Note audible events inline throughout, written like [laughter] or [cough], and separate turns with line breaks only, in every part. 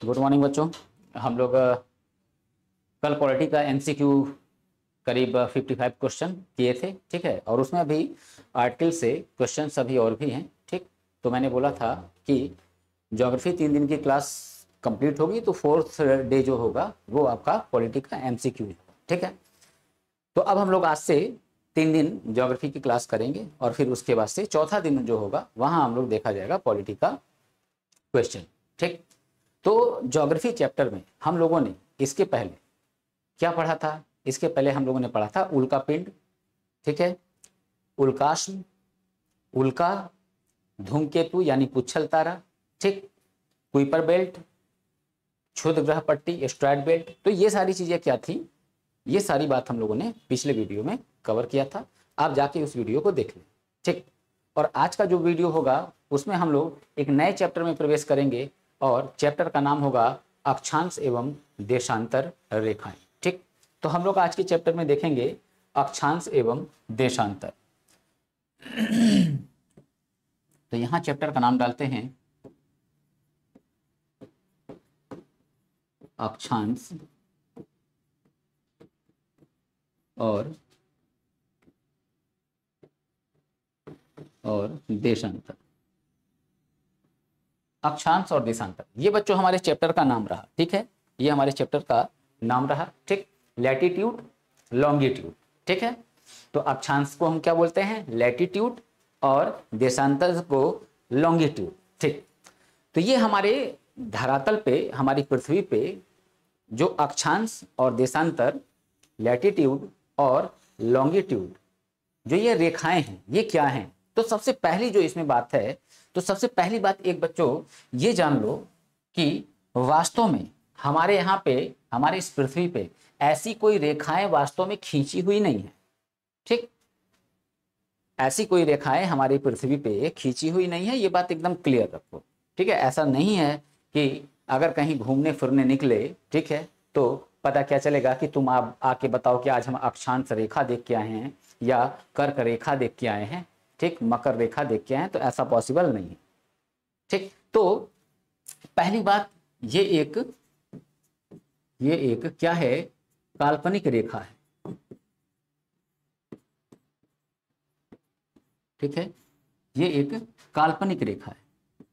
तो good morning बच्चों हम लोग कल पॉलिटी का एमसीक्यू करीब 55 क्वेश्चन किए थे ठीक है और उसमें अभी आर्टिकल से क्वेश्चन सभी और भी हैं ठीक तो मैंने बोला था कि जोग्राफी तीन दिन की क्लास कंप्लीट होगी तो फोर्थ डे जो होगा वो आपका पॉलिटी का एमसीक्यू होगा ठीक है तो अब हम लोग आज से तीन दिन ज्योग्राफी की क्लास करेंगे और फिर उसके बाद से चौथा दिन जो होगा वहां हम लोग देखा जाएगा पॉलिटी का क्वेश्चन ठीक तो ज्योग्राफी चैप्टर में हम लोगों ने इसके पहले क्या पढ़ा था इसके पहले हम लोगों ने पढ़ा था उल्का पिंड ठीक है उल्काश्म उल्का धूमकेतु यानी पुच्छल तारा ठीक क्विपर बेल्ट क्षुद्र ग्रह पट्टी एस्ट्रॉयड बेल्ट तो ये सारी चीज़ें क्या थी ये सारी बात हम लोगों ने पिछले वीडियो में कवर किया था आप जाके उस वीडियो को देख लें ठीक और आज का जो वीडियो होगा उसमें हम लोग एक नए चैप्टर में प्रवेश करेंगे और चैप्टर का नाम होगा अक्षांश एवं देशांतर रेखाएं ठीक तो हम लोग आज के चैप्टर में देखेंगे अक्षांश एवं देशांतर [clears throat] तो यहां चैप्टर का नाम डालते हैं अक्षांश और और देशांतर अक्षांश और देशांतर ये बच्चों हमारे चैप्टर का नाम रहा ठीक है ये हमारे चैप्टर का नाम रहा ठीक लैटिट्यूड लॉन्गिट्यूड ठीक है तो अक्षांश को हम क्या बोलते हैं लैटिट्यूड और देशांतर को लॉन्गिट्यूड ठीक तो ये हमारे धरातल पे हमारी पृथ्वी पे जो अक्षांश और देशांतर लैटिट्यूड और लॉन्गिट्यूड जो ये रेखाएं हैं ये क्या हैं तो सबसे पहली जो इसमें बात है तो सबसे पहली बात एक बच्चों ये जान लो कि वास्तव में हमारे यहाँ पे हमारे इस पृथ्वी पे ऐसी कोई रेखाएं वास्तव में खींची हुई नहीं है ठीक ऐसी कोई रेखाएं हमारी पृथ्वी पे खींची हुई नहीं है ये बात एकदम क्लियर रखो ठीक है ऐसा नहीं है कि अगर कहीं घूमने फिरने निकले ठीक है तो पता क्या चलेगा कि तुम आप आके बताओ कि आज हम अक्षांश रेखा देख के आए हैं या कर्क रेखा देख के आए हैं ठीक मकर रेखा देख के आए हैं तो ऐसा पॉसिबल नहीं है ठीक तो पहली बात ये एक ये एक क्या है काल्पनिक रेखा है ठीक है ये एक काल्पनिक रेखा है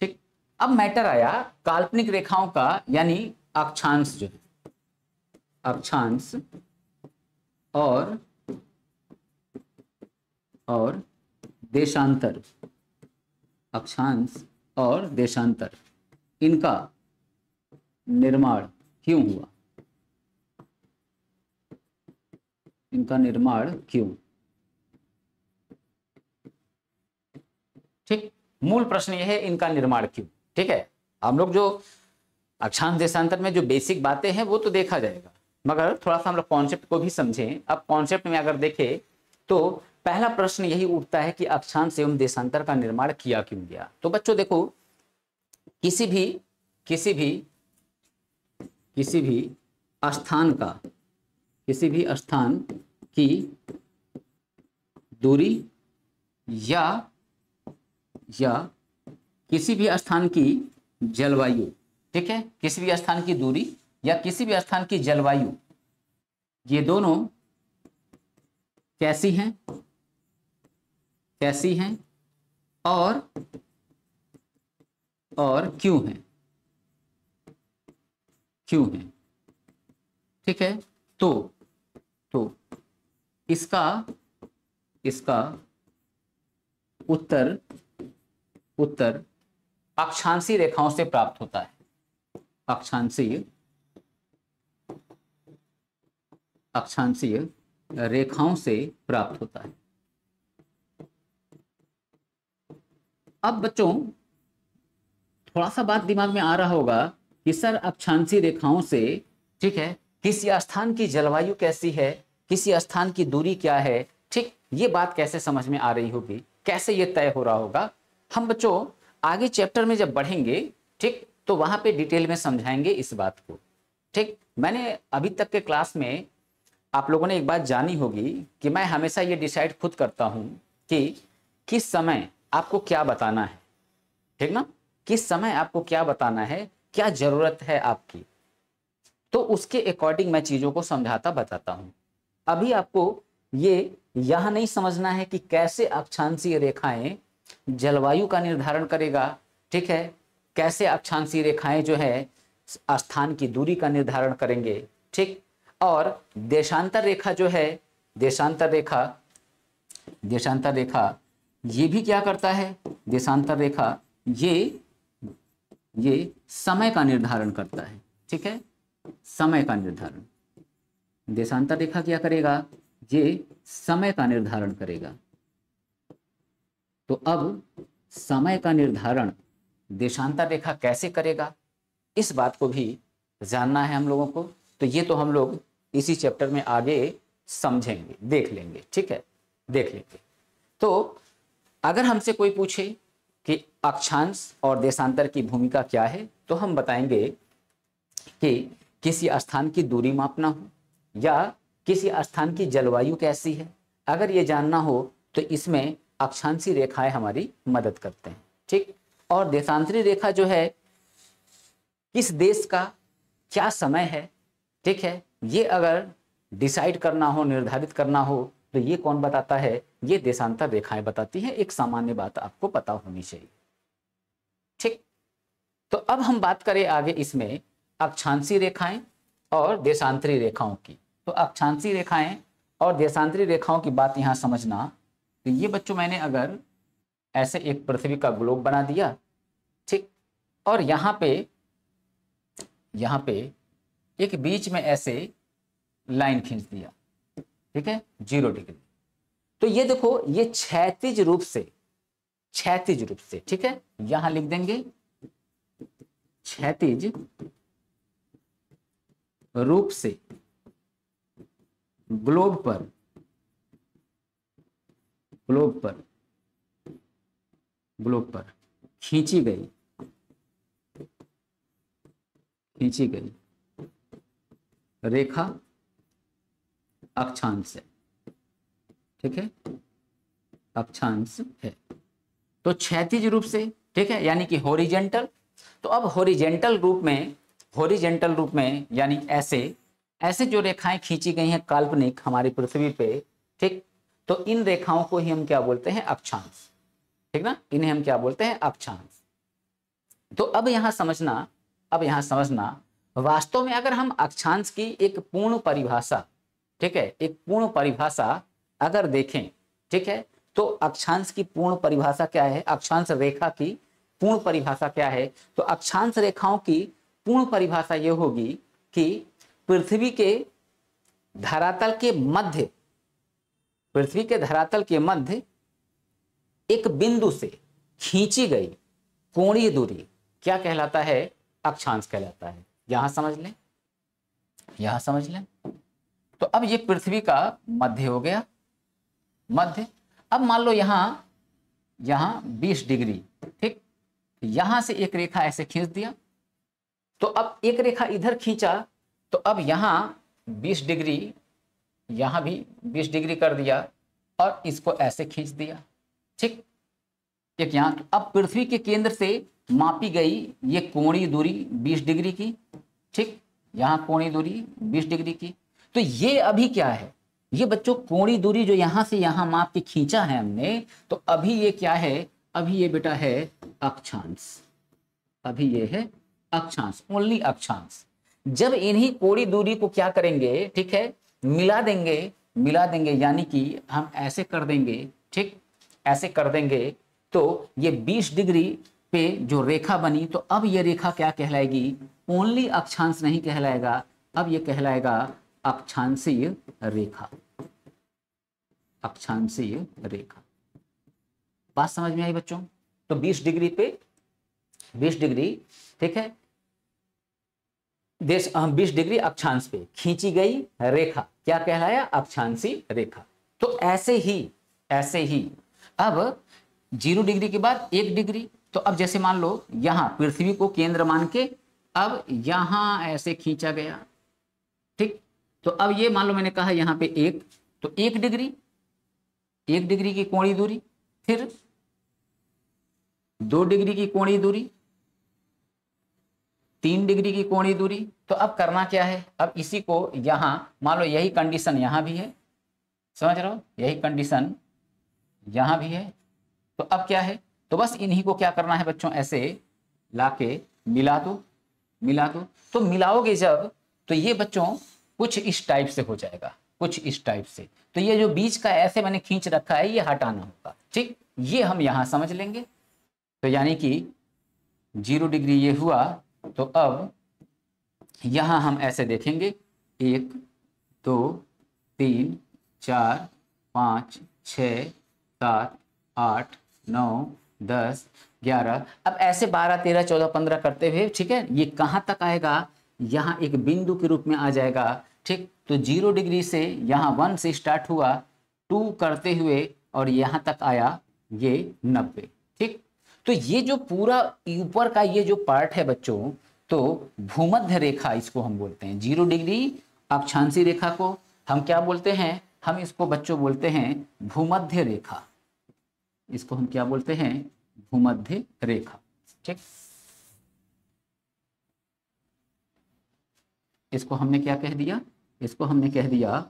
ठीक अब मैटर आया काल्पनिक रेखाओं का यानी अक्षांश जो है अक्षांश और और देशांतर अक्षांश और देशांतर इनका निर्माण क्यों हुआ इनका निर्माण क्यों ठीक मूल प्रश्न यह है इनका निर्माण क्यों ठीक है हम लोग जो अक्षांश देशांतर में जो बेसिक बातें हैं वो तो देखा जाएगा मगर थोड़ा सा हम लोग कॉन्सेप्ट को भी समझें अब कॉन्सेप्ट में अगर देखें तो पहला प्रश्न यही उठता है कि अक्षांश एवं देशांतर का निर्माण किया क्यों गया तो बच्चों देखो किसी भी किसी भी किसी भी स्थान का किसी भी स्थान की दूरी या या किसी भी स्थान की जलवायु ठीक है किसी भी स्थान की दूरी या किसी भी स्थान की जलवायु ये दोनों कैसी हैं कैसी हैं और और क्यों हैं क्यों हैं ठीक है तो तो इसका इसका उत्तर उत्तर अक्षांशी रेखाओं से प्राप्त होता है अक्षांशी अक्षांशीय रेखाओं से प्राप्त होता है अब बच्चों थोड़ा सा बात दिमाग में आ रहा होगा कि सर अक्षांशी रेखाओं से ठीक है किसी स्थान की जलवायु कैसी है किसी स्थान की दूरी क्या है ठीक ये बात कैसे समझ में आ रही होगी कैसे ये तय हो रहा होगा हम बच्चों आगे चैप्टर में जब बढ़ेंगे ठीक तो वहां पे डिटेल में समझाएंगे इस बात को ठीक मैंने अभी तक के क्लास में आप लोगों ने एक बात जानी होगी कि मैं हमेशा ये डिसाइड खुद करता हूं कि किस समय आपको क्या बताना है ठीक ना किस समय आपको क्या बताना है क्या जरूरत है आपकी तो उसके अकॉर्डिंग मैं चीजों को समझाता बताता हूं अभी आपको ये यह नहीं समझना है कि कैसे अक्षांशीय रेखाएं जलवायु का निर्धारण करेगा ठीक है कैसे अक्षांशीय रेखाएं जो है स्थान की दूरी का निर्धारण करेंगे ठीक और देशांतर रेखा जो है देशांतर रेखा देशांतर रेखा ये भी क्या करता है देशांतर रेखा ये ये समय का निर्धारण करता है ठीक है समय का निर्धारण देशांतर रेखा क्या करेगा ये समय का निर्धारण करेगा तो अब समय का निर्धारण देशांतर रेखा कैसे करेगा इस बात को भी जानना है हम लोगों को तो ये तो हम लोग इसी चैप्टर में आगे समझेंगे देख लेंगे ठीक है देख लेंगे तो अगर हमसे कोई पूछे कि अक्षांश और देशांतर की भूमिका क्या है तो हम बताएंगे कि किसी स्थान की दूरी मापना हो या किसी स्थान की जलवायु कैसी है अगर ये जानना हो तो इसमें अक्षांशी रेखाएं हमारी मदद करते हैं ठीक और देशांतरी रेखा जो है किस देश का क्या समय है ठीक है ये अगर डिसाइड करना हो निर्धारित करना हो तो ये कौन बताता है ये देशांतर रेखाएं बताती हैं एक सामान्य बात आपको पता होनी चाहिए ठीक तो अब हम बात करें आगे इसमें अक्षांशी रेखाएं और देशांतरी रेखाओं की तो अक्षांशी रेखाएं और देशांतरी रेखाओं की बात यहाँ समझना तो ये बच्चों मैंने अगर ऐसे एक पृथ्वी का ग्लोब बना दिया ठीक और यहाँ पे यहाँ पे एक बीच में ऐसे लाइन खींच दिया ठीक है जीरो डिग्री तो ये देखो ये क्षैतिज रूप से क्षैतिज रूप से ठीक है यहां लिख देंगे क्षैतिज रूप से ग्लोब पर ग्लोब पर ग्लोब पर खींची गई खींची गई रेखा अक्षांश है ठीक है अक्षांश है तो क्षैतिज रूप से ठीक है यानी कि होरिजेंटल तो अब होरिजेंटल रूप में होरिजेंटल रूप में यानी ऐसे ऐसे जो रेखाएं खींची गई हैं काल्पनिक हमारी पृथ्वी पे ठीक तो इन रेखाओं को ही हम क्या बोलते हैं अक्षांश ठीक ना इन्हें हम क्या बोलते हैं अक्षांश तो अब यहां समझना अब यहां समझना वास्तव में अगर हम अक्षांश की एक पूर्ण परिभाषा ठीक है एक पूर्ण परिभाषा अगर देखें ठीक है तो अक्षांश की पूर्ण परिभाषा क्या है अक्षांश रेखा की पूर्ण परिभाषा क्या है तो अक्षांश रेखाओं की पूर्ण परिभाषा यह होगी कि पृथ्वी के धरातल के मध्य पृथ्वी के धरातल के मध्य एक बिंदु से खींची गई कोणीय दूरी क्या कहलाता है अक्षांश कहलाता है यहां समझ लें यहां समझ लें तो अब ये पृथ्वी का मध्य हो गया मध्य अब मान लो यहां यहां 20 डिग्री ठीक यहां से एक रेखा ऐसे खींच दिया तो अब एक रेखा इधर खींचा तो अब यहां 20 डिग्री यहां भी 20 डिग्री कर दिया और इसको ऐसे खींच दिया ठीक एक यहां तो अब पृथ्वी के केंद्र से मापी गई ये कोणीय दूरी 20 डिग्री की ठीक यहाँ कोणी दूरी 20 डिग्री की तो ये अभी क्या है ये बच्चों कोणी दूरी जो यहाँ से यहाँ माप के खींचा है हमने तो अभी ये क्या है अभी ये बेटा है अक्षांश अभी ये है अक्षांश ओनली अक्षांश जब इन्हीं कोड़ी दूरी को क्या करेंगे ठीक है मिला देंगे मिला देंगे यानी कि हम ऐसे कर देंगे ठीक ऐसे कर देंगे तो ये 20 डिग्री पे जो रेखा बनी तो अब ये रेखा क्या कहलाएगी ओनली अक्षांश नहीं कहलाएगा अब ये कहलाएगा अक्षांशीय रेखा अक्षांशीय रेखा बात समझ में आई बच्चों तो 20 डिग्री पे 20 डिग्री ठीक है देश हम 20 डिग्री अक्षांश पे खींची गई रेखा क्या कहलाया अक्षांशी रेखा तो ऐसे ही ऐसे ही अब जीरो डिग्री के बाद एक डिग्री तो अब जैसे मान लो यहां पृथ्वी को केंद्र मान के अब यहां ऐसे खींचा गया ठीक तो अब ये मान लो मैंने कहा यहां पे एक तो एक डिग्री एक डिग्री की कोणी दूरी फिर दो डिग्री की कोणी दूरी तीन डिग्री की कोणी दूरी तो अब करना क्या है अब इसी को यहां मान लो यही कंडीशन यहां भी है समझ रहे हो यही कंडीशन यहां भी है तो अब क्या है तो बस इन्हीं को क्या करना है बच्चों ऐसे लाके मिला दो मिला दो तो, तो मिलाओगे जब तो ये बच्चों कुछ इस टाइप से हो जाएगा कुछ इस टाइप से तो ये जो बीच का ऐसे मैंने खींच रखा है ये हटाना होगा ठीक ये हम यहाँ समझ लेंगे तो यानी कि जीरो डिग्री ये हुआ तो अब यहाँ हम ऐसे देखेंगे एक दो तीन चार पाँच छ सात आठ नौ दस ग्यारह अब ऐसे बारह तेरह चौदह पंद्रह करते हुए ठीक है ये कहाँ तक आएगा यहाँ एक बिंदु के रूप में आ जाएगा ठीक तो जीरो डिग्री से यहाँ वन से स्टार्ट हुआ टू करते हुए और यहाँ तक आया ये नब्बे ठीक तो ये जो पूरा ऊपर का ये जो पार्ट है बच्चों तो भूमध्य रेखा इसको हम बोलते हैं जीरो डिग्री अक्षांशी रेखा को हम क्या बोलते हैं हम इसको बच्चों बोलते हैं भूमध्य रेखा इसको हम क्या बोलते हैं भूमध्य रेखा ठीक इसको हमने क्या कह दिया इसको हमने कह दिया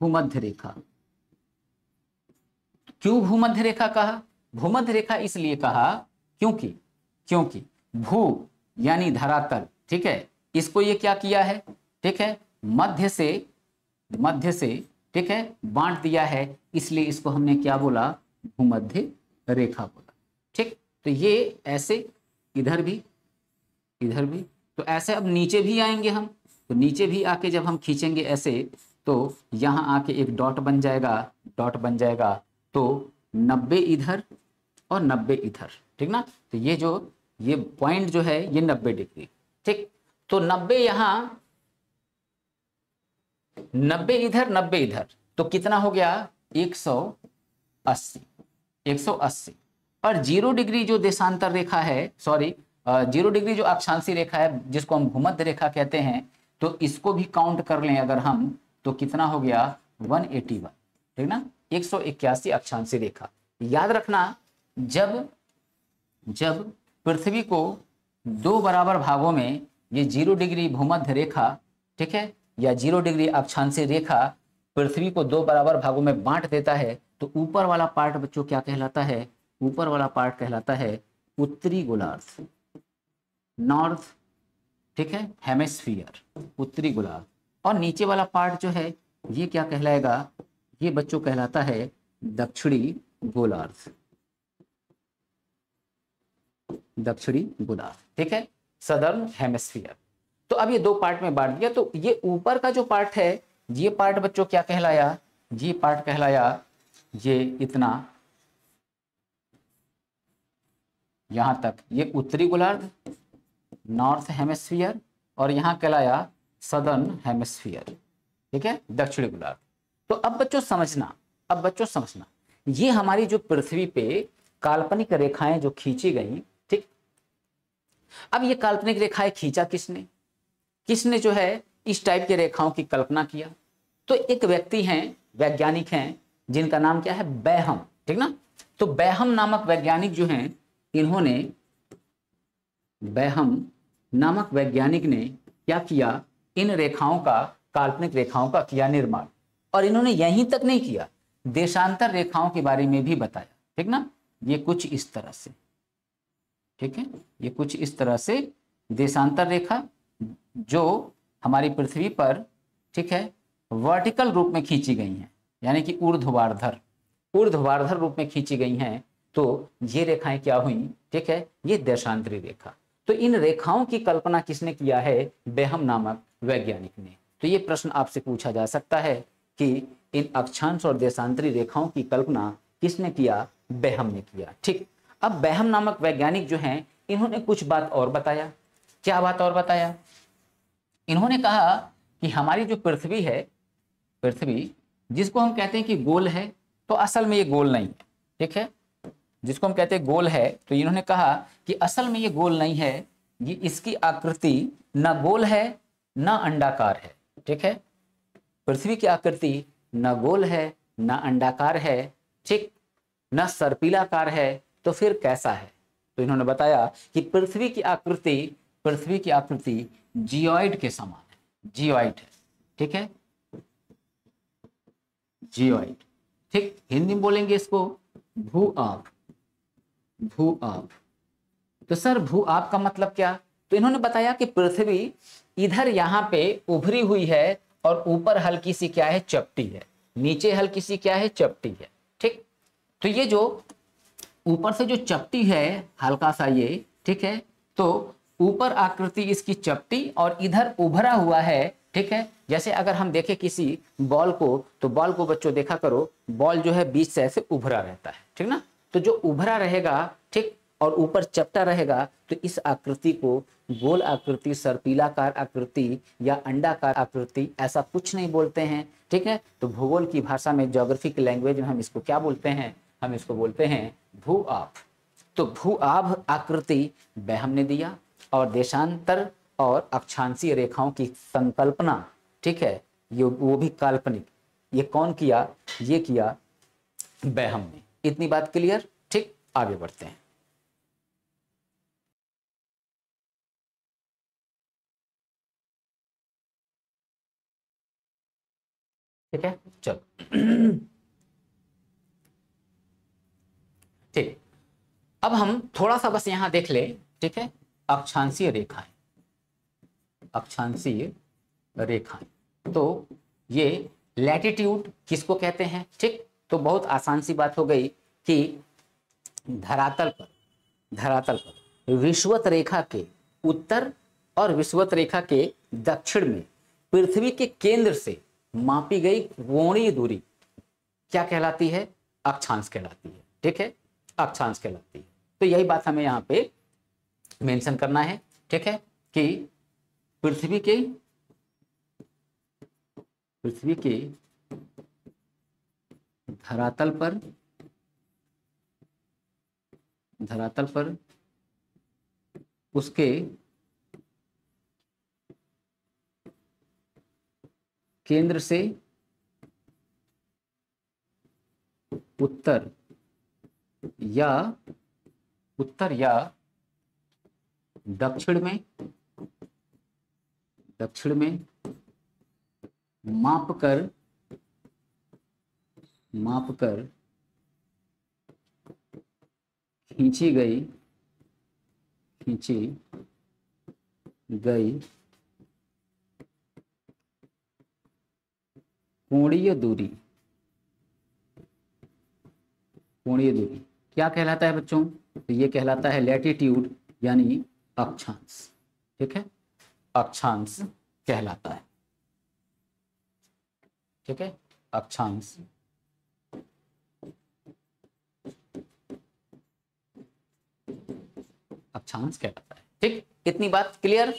भूमध्य रेखा क्यों भूमध्य रेखा कहा भूमध्य रेखा इसलिए कहा क्योंकि क्योंकि भू यानी धरातल ठीक है इसको ये क्या किया है ठीक है मध्य से मध्य से ठीक है बांट दिया है इसलिए इसको हमने क्या बोला भूमध्य रेखा बोला ठीक तो ये ऐसे इधर भी इधर भी तो ऐसे अब नीचे भी आएंगे हम तो नीचे भी आके जब हम खींचेंगे ऐसे तो यहाँ आके एक डॉट बन जाएगा डॉट बन जाएगा तो नब्बे इधर और नब्बे इधर ठीक ना तो ये जो ये पॉइंट जो है ये नब्बे डिग्री ठीक तो नब्बे यहाँ नब्बे इधर नब्बे इधर तो कितना हो गया एक सौ अस्सी एक सौ अस्सी पर जीरो डिग्री जो देशांतर रेखा है सॉरी जीरो डिग्री जो अक्षांशी रेखा है जिसको हम भूमध्य रेखा कहते हैं तो इसको भी काउंट कर लें अगर हम तो कितना हो गया 181 ठीक ना एक सौ इक्यासी अक्षांशी रेखा याद रखना जब जब पृथ्वी को दो बराबर भागों में ये जीरो डिग्री भूमध्य रेखा ठीक है या जीरो डिग्री अक्षांशी रेखा पृथ्वी को दो बराबर भागों में बांट देता है तो ऊपर वाला पार्ट बच्चों क्या कहलाता है ऊपर वाला पार्ट कहलाता है उत्तरी गोलार्ध नॉर्थ ठीक है हेमेस्फियर उत्तरी गोलार्ध और नीचे वाला पार्ट जो है ये क्या कहलाएगा ये बच्चों कहलाता है दक्षिणी गोलार्ध दक्षिणी गोलार्ध ठीक है सदर्न हेमेस्फीयर तो अब ये दो पार्ट में बांट दिया तो ये ऊपर का जो पार्ट है ये पार्ट बच्चों क्या कहलाया ये पार्ट कहलाया ये इतना यहाँ तक ये उत्तरी गोलार्ध नॉर्थ हेमेस्फीयर और यहाँ कहलाया सदर्न हेमेस्फीयर ठीक है दक्षिणी गोलार्ध तो अब बच्चों समझना अब बच्चों समझना ये हमारी जो पृथ्वी पे काल्पनिक रेखाएं जो खींची गई ठीक अब ये काल्पनिक रेखाएं खींचा किसने किसने जो है इस टाइप की रेखाओं की कल्पना किया तो एक व्यक्ति हैं वैज्ञानिक हैं जिनका नाम क्या है बैहम ठीक ना तो बैहम नामक वैज्ञानिक जो हैं इन्होंने बहम नामक वैज्ञानिक ने क्या किया इन रेखाओं का काल्पनिक रेखाओं का किया निर्माण और इन्होंने यहीं तक नहीं किया देशांतर रेखाओं के बारे में भी बताया ठीक ना ये कुछ इस तरह से ठीक है ये कुछ इस तरह से देशांतर रेखा जो हमारी पृथ्वी पर ठीक है वर्टिकल रूप में खींची गई हैं यानी कि ऊर्ध्वाधर ऊर्ध्वाधर रूप में खींची गई हैं तो ये रेखाएं क्या हुई ठीक है ये देशांतरी रेखा तो इन रेखाओं की कल्पना किसने किया है बेहम नामक वैज्ञानिक ने तो ये प्रश्न आपसे पूछा जा सकता है कि इन अक्षांश और देशांतरी रेखाओं की कल्पना किसने किया बेहम ने किया ठीक अब बेहम नामक वैज्ञानिक जो हैं इन्होंने कुछ बात और बताया क्या बात और बताया इन्होंने कहा कि हमारी जो पृथ्वी है पृथ्वी जिसको हम कहते हैं कि गोल है तो असल में ये गोल नहीं है ठीक है जिसको हम कहते हैं गोल है तो इन्होंने कहा कि असल में ये गोल नहीं है ये इसकी आकृति ना गोल है ना अंडाकार है ठीक है पृथ्वी की आकृति ना गोल है ना अंडाकार है ठीक ना सर्पीलाकार है तो फिर कैसा है तो इन्होंने बताया कि पृथ्वी की आकृति पृथ्वी की आकृति जियोइड के समान है जियोइड है ठीक है जियोइड ठीक हिंदी में बोलेंगे इसको भू आंख भू आप तो सर भू आप का मतलब क्या तो इन्होंने बताया कि पृथ्वी इधर यहां पे उभरी हुई है और ऊपर हल्की सी क्या है चपटी है नीचे हल्की सी क्या है चपटी है ठीक तो ये जो ऊपर से जो चपटी है हल्का सा ये ठीक है तो ऊपर आकृति इसकी चपटी और इधर उभरा हुआ है ठीक है जैसे अगर हम देखें किसी बॉल को तो बॉल को बच्चों देखा करो बॉल जो है बीच से ऐसे उभरा रहता है ठीक ना तो जो उभरा रहेगा ठीक और ऊपर चपटा रहेगा तो इस आकृति को गोल आकृति सरपीलाकार आकृति या अंडाकार आकृति ऐसा कुछ नहीं बोलते हैं ठीक है तो भूगोल की भाषा में जोग्राफिक लैंग्वेज में हम इसको क्या बोलते हैं हम इसको बोलते हैं भू आप तो भू आभ आकृति वह हमने दिया और देशांतर और अक्षांशीय रेखाओं की संकल्पना ठीक है ये वो भी काल्पनिक ये कौन किया ये किया बहम ने इतनी बात क्लियर ठीक आगे बढ़ते हैं ठीक है चलो ठीक अब हम थोड़ा सा बस यहां देख ले ठीक है अक्षांशीय रेखाएं अक्षांशीय रेखाएं तो ये लैटिट्यूड किसको कहते हैं ठीक तो बहुत आसान सी बात हो गई कि धरातल पर धरातल पर विश्वत रेखा के उत्तर और विश्वत रेखा के दक्षिण में पृथ्वी के केंद्र से मापी गई कोणीय दूरी क्या कहलाती है अक्षांश कहलाती है ठीक है अक्षांश कहलाती है तो यही बात हमें यहाँ पे मेंशन करना है ठीक है कि पृथ्वी के पृथ्वी के धरातल पर धरातल पर उसके केंद्र से उत्तर या उत्तर या दक्षिण में दक्षिण में माप कर माप कर खींची गई खींची गई कोणीय दूरी कोणीय दूरी क्या कहलाता है बच्चों तो ये कहलाता है लैटिट्यूड यानी अक्षांश ठीक है अक्षांश कहलाता है ठीक है अक्षांश चांस कहलाता है ठीक इतनी बात क्लियर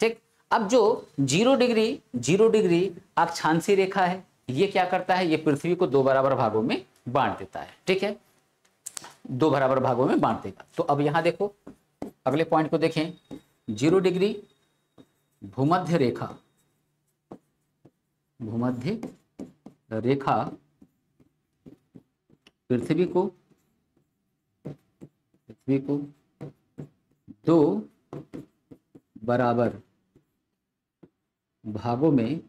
ठीक अब जो जीरो डिग्री जीरो डिग्री अक्षांशी रेखा है ये क्या करता है ये पृथ्वी को दो बराबर भागों में बांट देता है ठीक है दो बराबर भागों में बांट देगा तो अब यहां देखो अगले पॉइंट को देखें जीरो डिग्री भूमध्य रेखा भूमध्य रेखा पृथ्वी को पृथ्वी को दो तो बराबर भागों में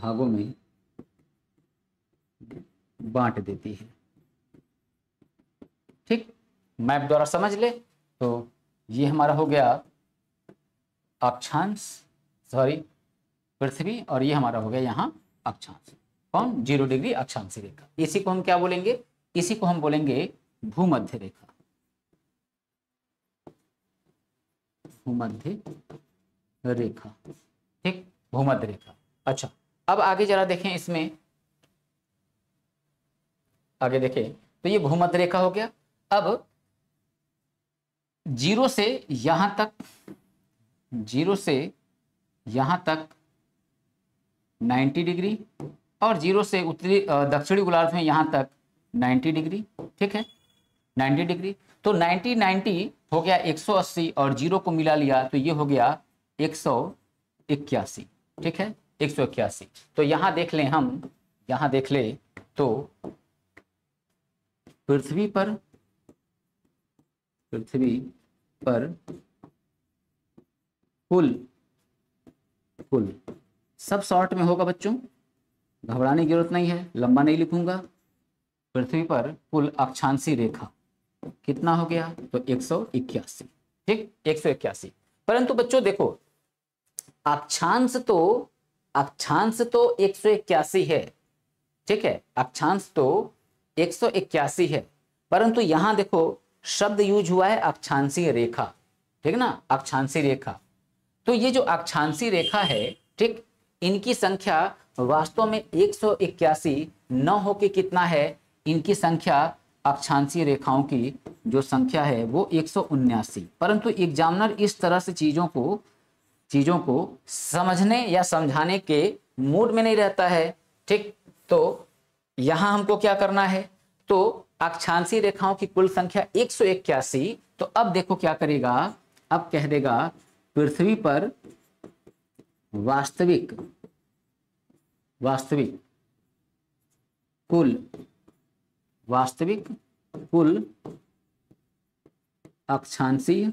भागों में बांट देती है ठीक मैप द्वारा समझ ले तो ये हमारा हो गया अक्षांश सॉरी पृथ्वी और ये हमारा हो गया यहाँ अक्षांश कौन जीरो डिग्री अक्षांश रेखा इसी को हम क्या बोलेंगे इसी को हम बोलेंगे भूमध्य रेखा भूमध्य रेखा ठीक भूमध्य रेखा अच्छा अब आगे जरा देखें इसमें आगे देखें तो ये भूमध्य रेखा हो गया अब जीरो से यहां तक जीरो से यहां तक 90 डिग्री और जीरो से उत्तरी दक्षिणी गोलार्ध में यहां तक 90 डिग्री ठीक है 90 डिग्री तो 90 90 हो गया 180 और जीरो को मिला लिया तो ये हो गया एक ठीक है एक तो यहां देख लें हम यहाँ देख ले तो पृथ्वी पर पृथ्वी पर कुल कुल सब शॉर्ट में होगा बच्चों घबराने की जरूरत नहीं है लंबा नहीं लिखूंगा पृथ्वी पर कुल अक्षांशी रेखा कितना हो गया तो एक सौ इक्यासी ठीक एक सौ इक्यासी परंतु बच्चों देखो अक्षांश तो अक्षांश तो एक सौ इक्यासी है ठीक है अक्षांश तो एक सौ इक्यासी है परंतु यहां देखो शब्द यूज हुआ है अक्षांशी रेखा ठीक ना अक्षांशी रेखा तो ये जो अक्षांशी रेखा है ठीक इनकी संख्या वास्तव में एक सौ इक्यासी न होके कितना है इनकी संख्या अक्षांशीय रेखाओं की जो संख्या है वो एक परंतु एग्जामिनर इस तरह से चीज़ों को चीज़ों को समझने या समझाने के मूड में नहीं रहता है ठीक तो यहां हमको क्या करना है तो अक्षांशी रेखाओं की कुल संख्या एक तो अब देखो क्या करेगा अब कह देगा पृथ्वी पर वास्तविक वास्तविक कुल वास्तविक कुल अक्षांशीय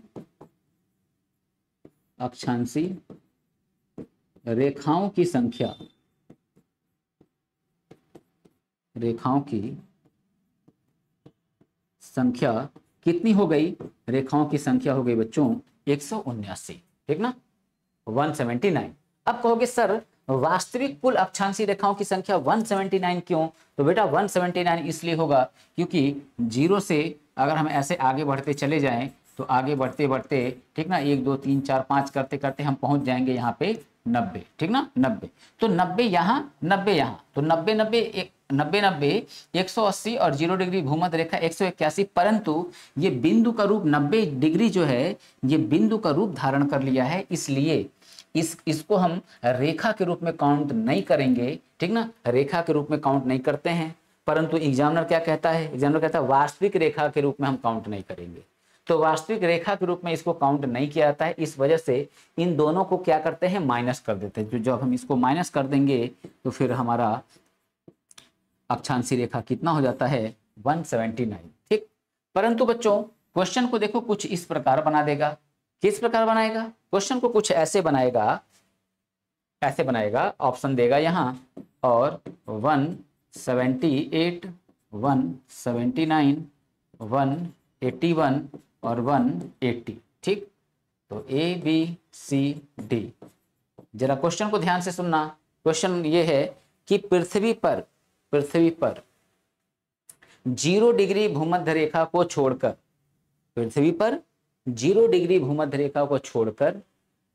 अक्षांशीय रेखाओं की संख्या रेखाओं की संख्या कितनी हो गई रेखाओं की संख्या हो गई बच्चों एक ठीक ना 179 अब कहोगे सर वास्तविक कुल अक्षांशी रेखाओं की संख्या 179 क्यों तो बेटा 179 इसलिए होगा क्योंकि जीरो से अगर हम ऐसे आगे बढ़ते चले जाएं तो आगे बढ़ते बढ़ते ठीक ना एक दो तीन चार पाँच करते करते हम पहुंच जाएंगे यहाँ पे नब्बे ठीक ना नब्बे तो नब्बे यहाँ नब्बे यहाँ तो नब्बे नब्बे एक नब्बे नब्बे एक सौ अस्सी और जीरो डिग्री भूमत रेखा एक सौ इक्यासी परंतु ये बिंदु का रूप नब्बे डिग्री जो है ये बिंदु का रूप धारण कर लिया है इसलिए इस इसको हम रेखा के रूप में काउंट नहीं करेंगे ठीक ना रेखा के रूप में काउंट नहीं करते हैं परंतु एग्जामिनर क्या कहता है एग्जामिनर कहता है वास्तविक रेखा के रूप में हम काउंट नहीं करेंगे तो वास्तविक रेखा के रूप में इसको काउंट नहीं किया जाता है इस वजह से इन दोनों को क्या करते हैं माइनस कर देते हैं जो जब हम इसको माइनस कर देंगे तो फिर हमारा अक्षांशी रेखा कितना हो जाता है 179 ठीक परंतु बच्चों क्वेश्चन को देखो कुछ इस प्रकार बना देगा किस प्रकार बनाएगा क्वेश्चन को कुछ ऐसे बनाएगा ऐसे बनाएगा ऑप्शन देगा यहां और one seventy eight one seventy nine one eighty one और वन एट्टी ठीक तो ए बी सी डी जरा क्वेश्चन को ध्यान से सुनना क्वेश्चन ये है कि पृथ्वी पर पृथ्वी पर जीरो डिग्री भूमध्य रेखा को छोड़कर पृथ्वी पर जीरो डिग्री भूमध्य रेखा को छोड़कर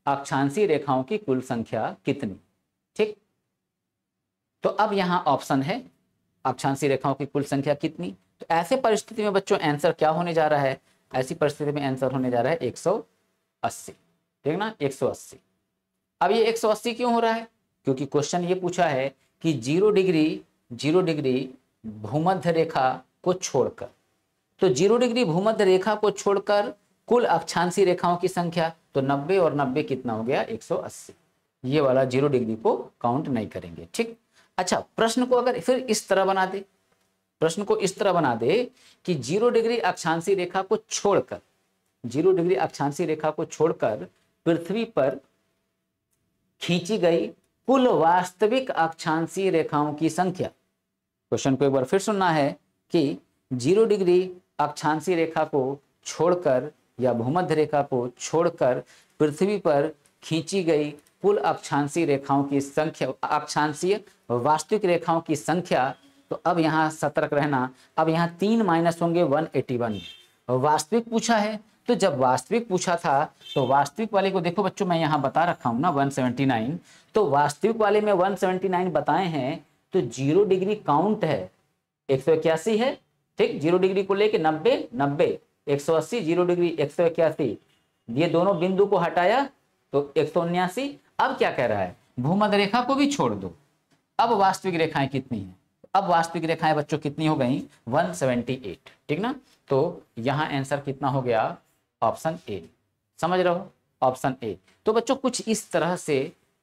अक्षांशी रेखाओं की कुल संख्या कितनी ठीक तो अब यहां ऑप्शन है अक्षांशी रेखाओं की कुल संख्या कितनी तो ऐसे परिस्थिति में बच्चों आंसर क्या होने जा रहा है ऐसी परिस्थिति में आंसर होने जा रहा है 180 ठीक ना 180 अब ये 180 क्यों हो रहा है क्योंकि क्वेश्चन ये पूछा है कि जीरो डिग्री जीरो डिग्री भूमध्य रेखा को छोड़कर तो जीरो डिग्री भूमध्य रेखा को छोड़कर कुल अक्षांशी रेखाओं की संख्या तो 90 और 90 कितना हो गया 180 ये वाला जीरो डिग्री को काउंट नहीं करेंगे ठीक अच्छा प्रश्न को अगर फिर इस तरह बना दे प्रश्न को इस तरह बना दे कि जीरो डिग्री अक्षांशी रेखा को छोड़कर जीरो डिग्री अक्षांशी रेखा को छोड़कर पृथ्वी पर खींची गई कुल वास्तविक अक्षांशी रेखाओं की संख्या क्वेश्चन को एक बार फिर सुनना है कि जीरो डिग्री अक्षांशी रेखा को छोड़कर या भूमध्य रेखा को छोड़कर पृथ्वी पर खींची गई कुल अक्षांशीय रेखाओं की संख्या अक्षांशीय वास्तविक रेखाओं की संख्या तो अब यहाँ सतर्क रहना अब यहाँ तीन माइनस होंगे वन एटी वन वास्तविक पूछा है तो जब वास्तविक पूछा था तो वास्तविक वाले को देखो बच्चों मैं यहाँ बता रखा हूँ ना 179 तो वास्तविक वाले में 179 बताए हैं तो जीरो डिग्री काउंट है एक है ठीक जीरो डिग्री को लेके नब्बे नब्बे एक सौ अस्सी जीरो डिग्री एक सौ इक्यासी ये दोनों बिंदु को हटाया तो एक सौ उन्यासी अब क्या कह रहा है भूमध्य रेखा को भी छोड़ दो अब वास्तविक रेखाएं कितनी हैं अब वास्तविक रेखाएं बच्चों कितनी हो गई 178 ठीक ना तो यहाँ आंसर कितना हो गया ऑप्शन ए समझ रहे हो ऑप्शन ए तो बच्चों कुछ इस तरह से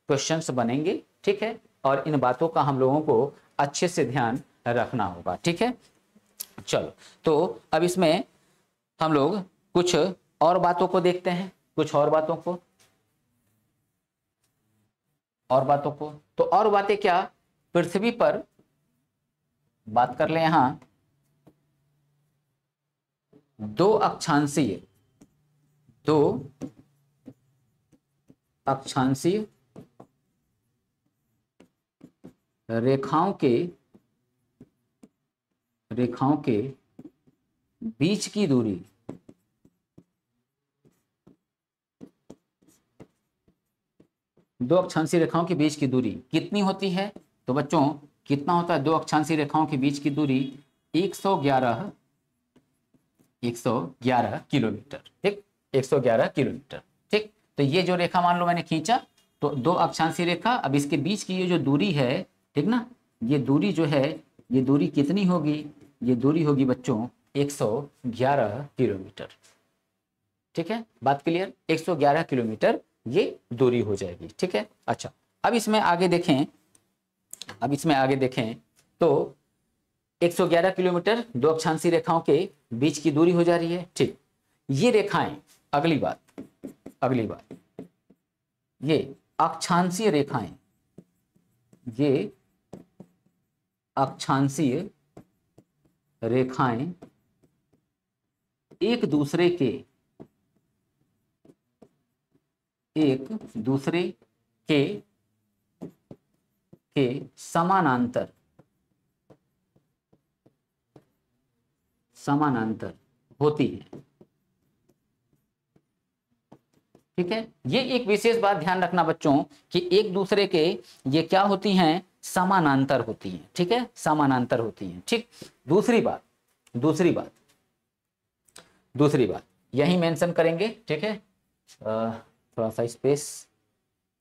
क्वेश्चंस बनेंगे ठीक है और इन बातों का हम लोगों को अच्छे से ध्यान रखना होगा ठीक है चलो तो अब इसमें हम लोग कुछ और बातों को देखते हैं कुछ और बातों को और बातों को तो और बातें क्या पृथ्वी पर बात कर ले यहां दो अक्षांशीय दो अक्षांशीय रेखाओं के रेखाओं के बीच की दूरी दो अक्षांशी रेखाओं के बीच की दूरी कितनी होती है तो बच्चों कितना होता है दो अक्षांशी रेखाओं के बीच की दूरी 111 111 किलोमीटर ठीक 111 किलोमीटर ठीक तो ये जो रेखा मान लो मैंने खींचा तो दो अक्षांशी रेखा अब इसके बीच की ये जो दूरी है ठीक ना ये दूरी जो है ये दूरी कितनी होगी ये दूरी होगी बच्चों 111 किलोमीटर ठीक है बात क्लियर 111 किलोमीटर ये दूरी हो जाएगी ठीक है अच्छा अब इसमें आगे देखें अब इसमें आगे देखें तो 111 किलोमीटर दो अक्षांशी रेखाओं के बीच की दूरी हो जा रही है ठीक ये रेखाएं अगली बात अगली बात ये अक्षांशीय रेखाएं ये अक्षांशीय रेखाएं एक दूसरे के एक दूसरे के के समानांतर समानांतर होती है ठीक है ये एक विशेष बात ध्यान रखना बच्चों कि एक दूसरे के ये क्या होती हैं समानांतर होती हैं ठीक है समानांतर होती हैं ठीक दूसरी बात दूसरी बात दूसरी बात यही मेंशन करेंगे ठीक है थोड़ा सा स्पेस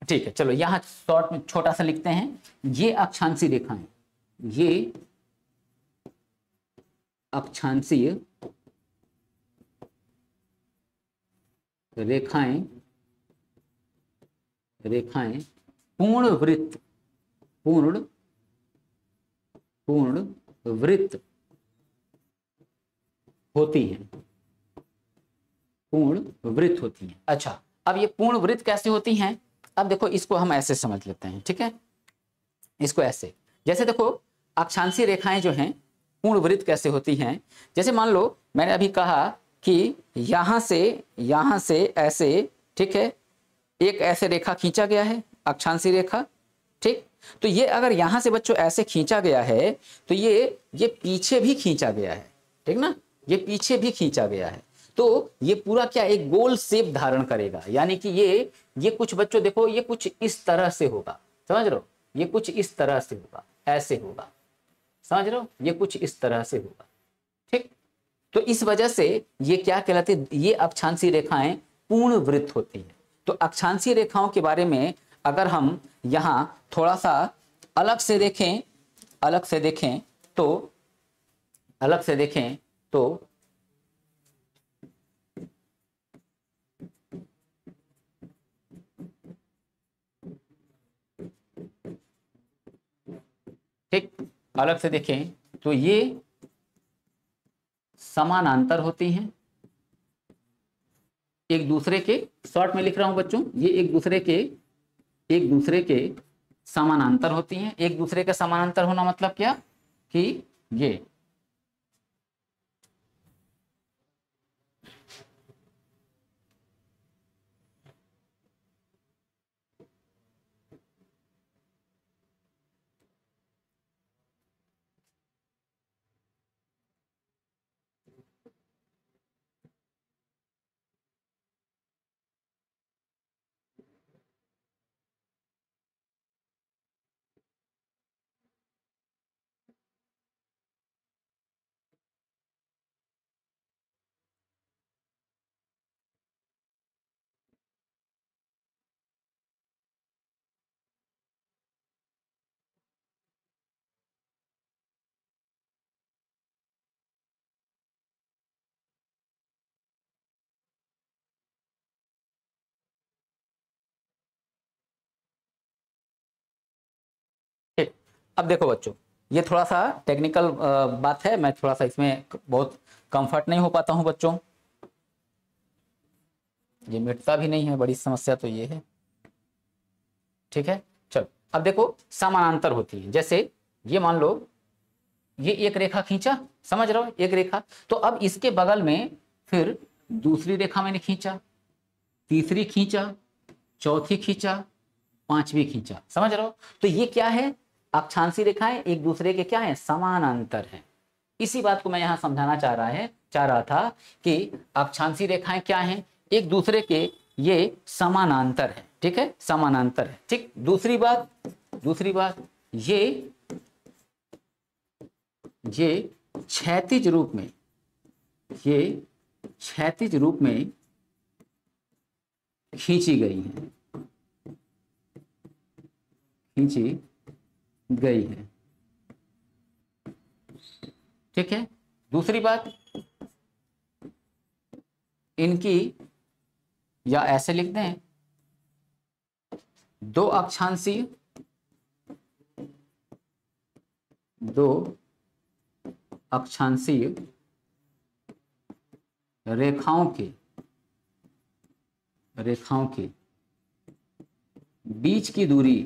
ठीक है चलो यहाँ शॉर्ट में छोटा सा लिखते हैं ये अक्षांशी रेखाएं ये अक्षांशीय रेखाएं रेखाएं पूर्ण वृत्त पूर्ण पूर्ण वृत्त होती हैं पूर्ण वृत्त होती है अच्छा अब ये पूर्ण वृत्त कैसे होती हैं अब देखो इसको हम ऐसे समझ लेते हैं ठीक है इसको ऐसे जैसे देखो अक्षांशी रेखाएं जो हैं पूर्ण वृत्त कैसे होती हैं जैसे मान लो मैंने अभी कहा कि यहां से यहां से ऐसे ठीक है एक ऐसे रेखा खींचा गया है अक्षांशी रेखा ठीक तो ये अगर यहां से बच्चों ऐसे खींचा गया है तो ये ये पीछे भी खींचा गया है ठीक ना ये पीछे भी खींचा गया है तो ये पूरा क्या एक गोल सेप धारण करेगा यानी कि ये ये कुछ बच्चों देखो ये कुछ इस तरह से होगा समझ रहे हो ये कुछ इस तरह से होगा ऐसे होगा समझ रहे हो ये कुछ इस तरह से होगा ठीक तो इस वजह से ये क्या कहलाते ये अक्षांशी रेखाएं पूर्ण वृत्त होती है तो अक्षांशी रेखाओं के बारे में अगर हम यहाँ थोड़ा सा अलग से देखें अलग से देखें तो अलग से देखें तो ठीक अलग से देखें तो ये समानांतर होती हैं एक दूसरे के शॉर्ट में लिख रहा हूं बच्चों ये एक दूसरे के एक दूसरे के समानांतर होती हैं एक दूसरे के समानांतर होना मतलब क्या कि ये अब देखो बच्चों ये थोड़ा सा टेक्निकल बात है मैं थोड़ा सा इसमें बहुत कंफर्ट नहीं हो पाता हूं बच्चों ये मिटता भी नहीं है बड़ी समस्या तो ये है ठीक है चलो अब देखो समानांतर होती है जैसे ये मान लो ये एक रेखा खींचा समझ रहे हो एक रेखा तो अब इसके बगल में फिर दूसरी रेखा मैंने खींचा तीसरी खींचा चौथी खींचा पांचवी खींचा समझ रहे हो तो ये क्या है अक्षांशी रेखाएं एक दूसरे के क्या है समानांतर है इसी बात को मैं यहां समझाना चाह रहा है चाह रहा था कि अक्षांशी रेखाएं क्या है एक दूसरे के ये समानांतर है ठीक है समानांतर है ठीक दूसरी बात दूसरी बात ये ये क्षैतिज रूप में ये क्षैतिज रूप में खींची गई है खींची गई है ठीक है दूसरी बात इनकी या ऐसे लिख दें दो अक्षांशी दो अक्षांशी रेखाओं के रेखाओं के बीच की दूरी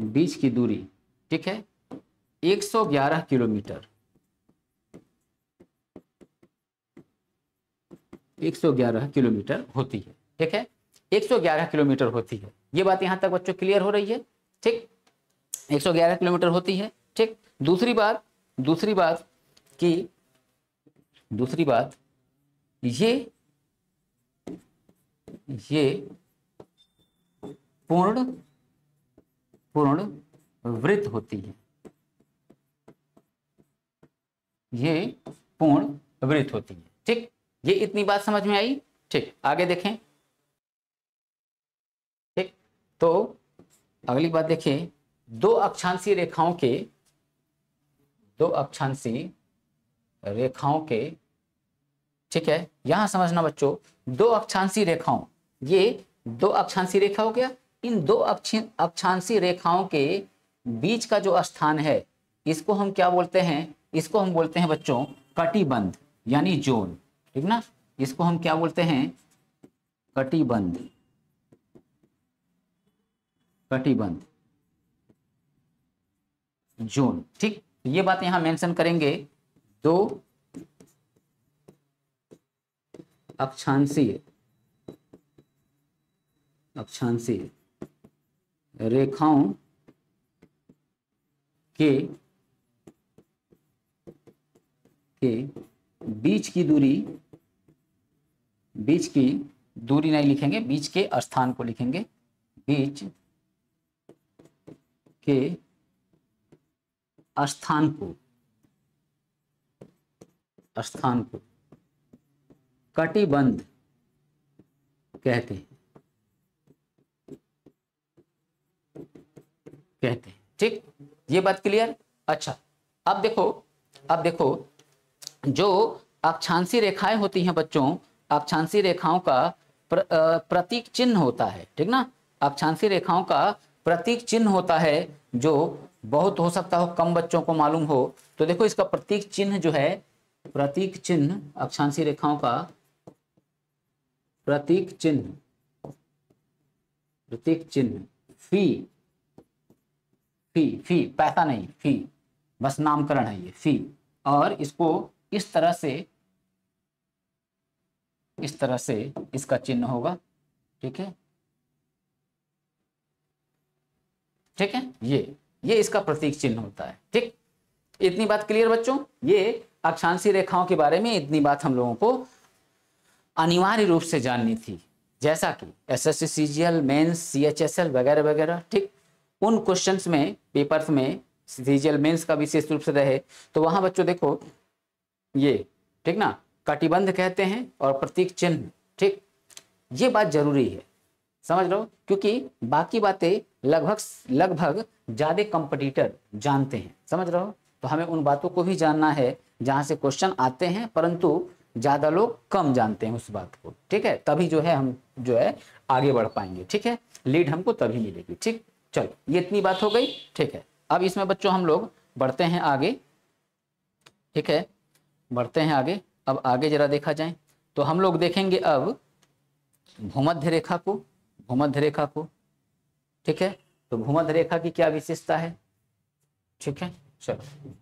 बीच की दूरी ठीक है 111 किलोमीटर 111 किलोमीटर होती है ठीक है 111 किलोमीटर होती है ये बात यहां तक बच्चों क्लियर हो रही है ठीक 111 किलोमीटर होती है ठीक दूसरी बात दूसरी बात कि दूसरी बात ये ये पूर्ण पूर्ण वृत्त होती है ये पूर्ण वृत्त होती है ठीक ये इतनी बात समझ में आई ठीक आगे देखें ठीक तो अगली बात देखिए दो अक्षांशी रेखाओं के दो अक्षांशी रेखाओं के ठीक है यहां समझना बच्चों दो अक्षांशी रेखाओं ये दो अक्षांशी रेखा हो गया इन दो अक्षांशी रेखाओं के बीच का जो स्थान है इसको हम क्या बोलते हैं इसको हम बोलते हैं बच्चों कटिबंध यानी जोन ठीक ना इसको हम क्या बोलते हैं कटिबंध कटिबंध जोन ठीक ये बात यहां मेंशन करेंगे दो अक्षांशीय अक्षांशीय रेखाओं के के बीच की दूरी बीच की दूरी नहीं लिखेंगे बीच के स्थान को लिखेंगे बीच के स्थान को स्थान को कटिबंध कहते हैं कहते हैं ठीक ये बात क्लियर अच्छा अब देखो अब देखो जो अक्षांशी रेखाएं होती हैं बच्चों अक्षांशी रेखाओं का प्र, प्रतीक चिन्ह होता है ठीक ना अक्षांशी रेखाओं का प्रतीक चिन्ह होता है जो बहुत हो सकता हो कम बच्चों को मालूम हो तो देखो इसका प्रतीक चिन्ह जो है प्रतीक चिन्ह अक्षांशी रेखाओं का प्रतीक चिन्ह प्रतीक चिन्ह फी फी फी पैसा नहीं फी बस नामकरण है ये फी और इसको इस तरह से इस तरह से इसका चिन्ह होगा ठीक है ठीक है ये ये इसका प्रतीक चिन्ह होता है ठीक इतनी बात क्लियर बच्चों ये अक्षांशी रेखाओं के बारे में इतनी बात हम लोगों को अनिवार्य रूप से जाननी थी जैसा कि S S C G L mains C H S L वगैरह वगैरह ठीक उन क्वेश्चंस में पेपर्स में सीजियल मेंस का विशेष रूप से रहे तो वहां बच्चों देखो ये ठीक ना कटिबंध कहते हैं और प्रतीक चिन्ह ठीक ये बात जरूरी है समझ लो क्योंकि बाकी बातें लगभग लगभग ज़्यादा कंपटीटर जानते हैं समझ रहे हो तो हमें उन बातों को भी जानना है जहां से क्वेश्चन आते हैं परंतु ज़्यादा लोग कम जानते हैं उस बात को ठीक है तभी जो है हम जो है आगे बढ़ पाएंगे ठीक है लीड हमको तभी मिलेगी ठीक चलो ये इतनी बात हो गई ठीक है अब इसमें बच्चों हम लोग बढ़ते हैं आगे ठीक है बढ़ते हैं आगे अब आगे जरा देखा जाए तो हम लोग देखेंगे अब भूमध्य रेखा को भूमध्य रेखा को ठीक है तो भूमध्य रेखा की क्या विशेषता है ठीक है चलो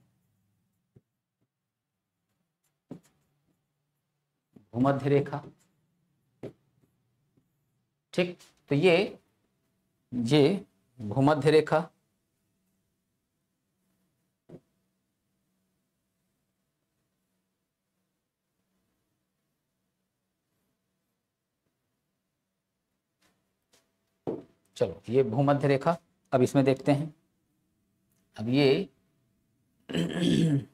भूमध्य रेखा ठीक तो ये ये भूमध्य रेखा चलो ये भूमध्य रेखा अब इसमें देखते हैं अब ये [clears throat] [clears throat] [clears throat]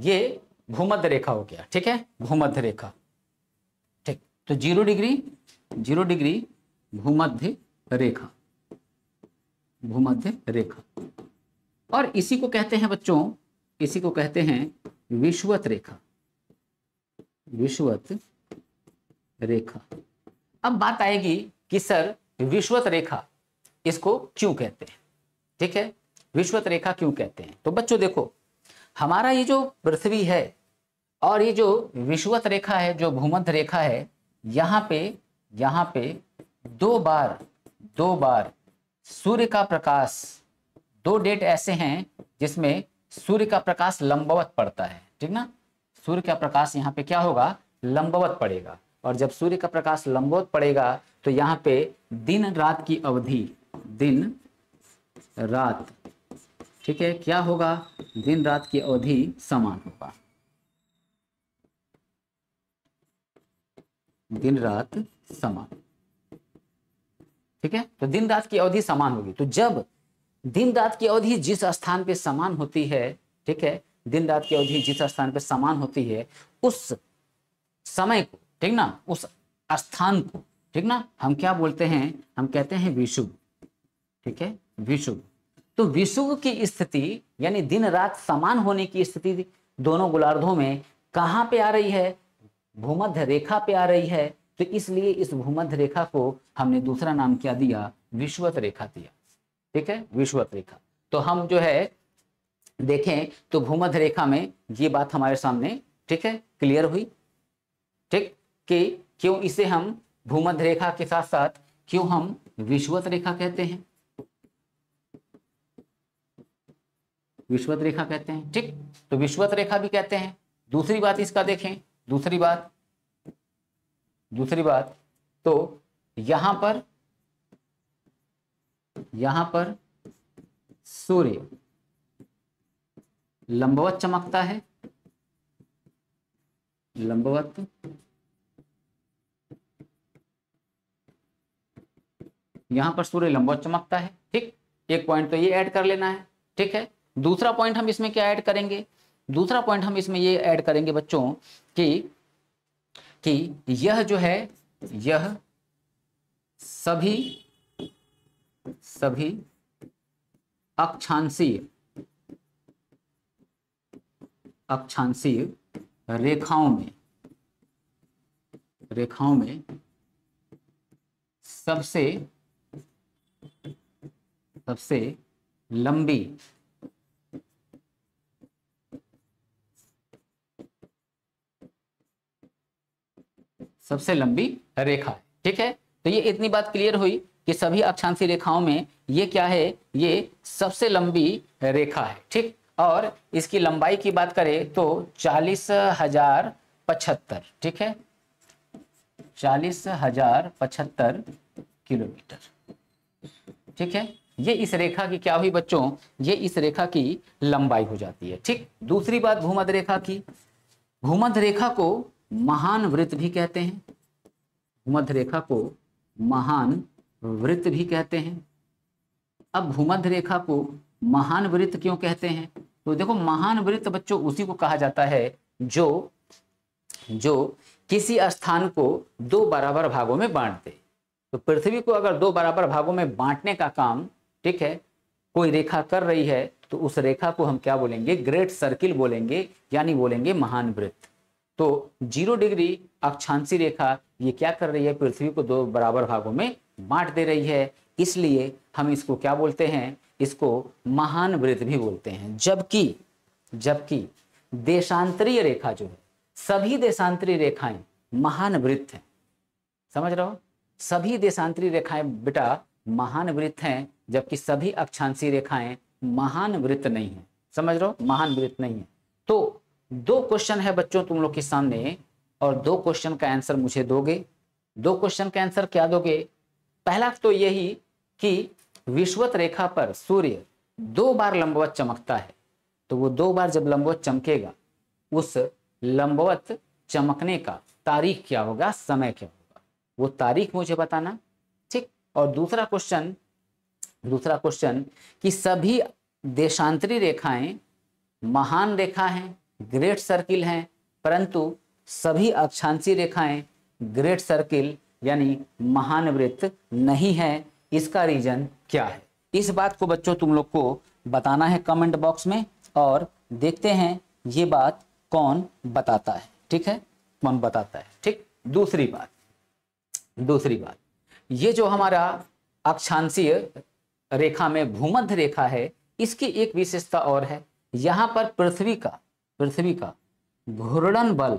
ये भूमध्य रेखा हो गया ठीक है भूमध्य रेखा ठीक तो जीरो डिग्री जीरो डिग्री भूमध्य रेखा भूमध्य रेखा और इसी को कहते हैं बच्चों इसी को कहते हैं विश्वत रेखा विश्वत रेखा अब बात आएगी कि सर विश्वत रेखा इसको क्यों कहते हैं ठीक है विश्वत रेखा क्यों कहते हैं तो बच्चों देखो हमारा ये जो पृथ्वी है और ये जो विश्वत रेखा है जो भूमध्य रेखा है यहाँ पे यहाँ पे दो बार दो बार सूर्य का प्रकाश दो डेट ऐसे हैं जिसमें सूर्य का प्रकाश लंबवत पड़ता है ठीक ना सूर्य का प्रकाश यहाँ पे क्या होगा लंबवत पड़ेगा और जब सूर्य का प्रकाश लंबवत पड़ेगा तो यहाँ पे दिन रात की अवधि दिन रात ठीक है क्या होगा दिन रात की अवधि समान होगा दिन रात समान ठीक है तो दिन रात की अवधि समान होगी तो जब दिन रात की अवधि जिस स्थान पे समान होती है ठीक है दिन रात की अवधि जिस स्थान पे समान होती है उस समय को ठीक ना उस स्थान को ठीक ना हम क्या बोलते हैं हम कहते हैं विशुभ ठीक है विशुभ तो विश्व की स्थिति यानी दिन रात समान होने की स्थिति दोनों गोलार्धों में कहाँ पे आ रही है भूमध्य रेखा पे आ रही है तो इसलिए इस भूमध्य रेखा को हमने दूसरा नाम क्या दिया विश्वत रेखा दिया ठीक है विश्वत रेखा तो हम जो है देखें तो भूमध्य रेखा में ये बात हमारे सामने ठीक है क्लियर हुई ठीक कि क्यों इसे हम भूमध्य रेखा के साथ साथ क्यों हम विश्वत रेखा कहते हैं विश्वत रेखा कहते हैं ठीक तो विश्वत रेखा भी कहते हैं दूसरी बात इसका देखें दूसरी बात दूसरी बात तो यहां पर यहां पर सूर्य लंबवत चमकता है लंबवत यहां पर सूर्य लंबवत चमकता है ठीक एक पॉइंट तो ये ऐड कर लेना है ठीक है दूसरा पॉइंट हम इसमें क्या ऐड करेंगे दूसरा पॉइंट हम इसमें ये ऐड करेंगे बच्चों कि कि यह जो है यह सभी सभी अक्षांशीय अक्षांशीय रेखाओं में रेखाओं में सबसे सबसे लंबी सबसे लंबी रेखा है ठीक है तो ये इतनी बात क्लियर हुई कि सभी अक्षांशी रेखाओं में ये क्या है ये सबसे लंबी रेखा है ठीक और इसकी लंबाई की बात करें तो चालीस हजार पचहत्तर ठीक है चालीस हजार पचहत्तर किलोमीटर ठीक है ये इस रेखा की क्या हुई बच्चों ये इस रेखा की लंबाई हो जाती है ठीक दूसरी बात भूमध्य रेखा की भूमध्य रेखा को महान वृत्त भी कहते हैं भूमध्य रेखा को महान वृत्त भी कहते हैं अब भूमध्य रेखा को महान वृत्त क्यों कहते हैं तो देखो महान वृत्त बच्चों उसी को कहा जाता है जो जो किसी स्थान को दो बराबर भागों में बांट दे तो पृथ्वी को अगर दो बराबर भागों में बांटने का काम ठीक है कोई रेखा कर रही है तो उस रेखा को हम क्या बोलेंगे ग्रेट सर्किल बोलेंगे यानी बोलेंगे महान वृत्त तो जीरो डिग्री अक्षांशी रेखा ये क्या कर रही है पृथ्वी को दो बराबर भागों में बांट दे रही है इसलिए हम इसको क्या बोलते हैं इसको महान वृत्त भी बोलते हैं जबकि जबकि देशांतरीय रेखा जो है सभी देशांतरीय रेखाएं महान वृत्त हैं समझ रहे हो सभी देशांतरीय रेखाएं बेटा महान वृत्त हैं जबकि सभी अक्षांशी रेखाएं महान वृत्त नहीं है समझ रहे हो महान वृत्त नहीं है तो दो क्वेश्चन है बच्चों तुम लोग के सामने और दो क्वेश्चन का आंसर मुझे दोगे दो क्वेश्चन का आंसर क्या दोगे पहला तो यही कि विश्वत रेखा पर सूर्य दो बार लंबवत चमकता है तो वो दो बार जब लंबवत चमकेगा उस लंबवत चमकने का तारीख क्या होगा समय क्या होगा वो तारीख मुझे बताना ठीक और दूसरा क्वेश्चन दूसरा क्वेश्चन कि सभी देशांतरी रेखाएं महान रेखा हैं ग्रेट सर्किल हैं परंतु सभी अक्षांशी रेखाएं ग्रेट सर्किल यानी महान वृत्त नहीं है इसका रीजन क्या है इस बात को बच्चों तुम लोग को बताना है कमेंट बॉक्स में और देखते हैं ये बात कौन बताता है ठीक है कौन बताता है ठीक दूसरी बात दूसरी बात ये जो हमारा अक्षांशीय रेखा में भूमध्य रेखा है इसकी एक विशेषता और है यहाँ पर पृथ्वी का पृथ्वी का घूर्णन बल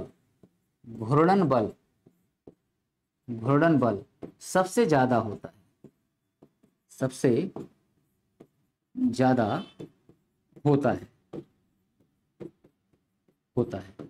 घूर्णन बल घूर्णन बल सबसे ज्यादा होता है सबसे ज्यादा होता है होता है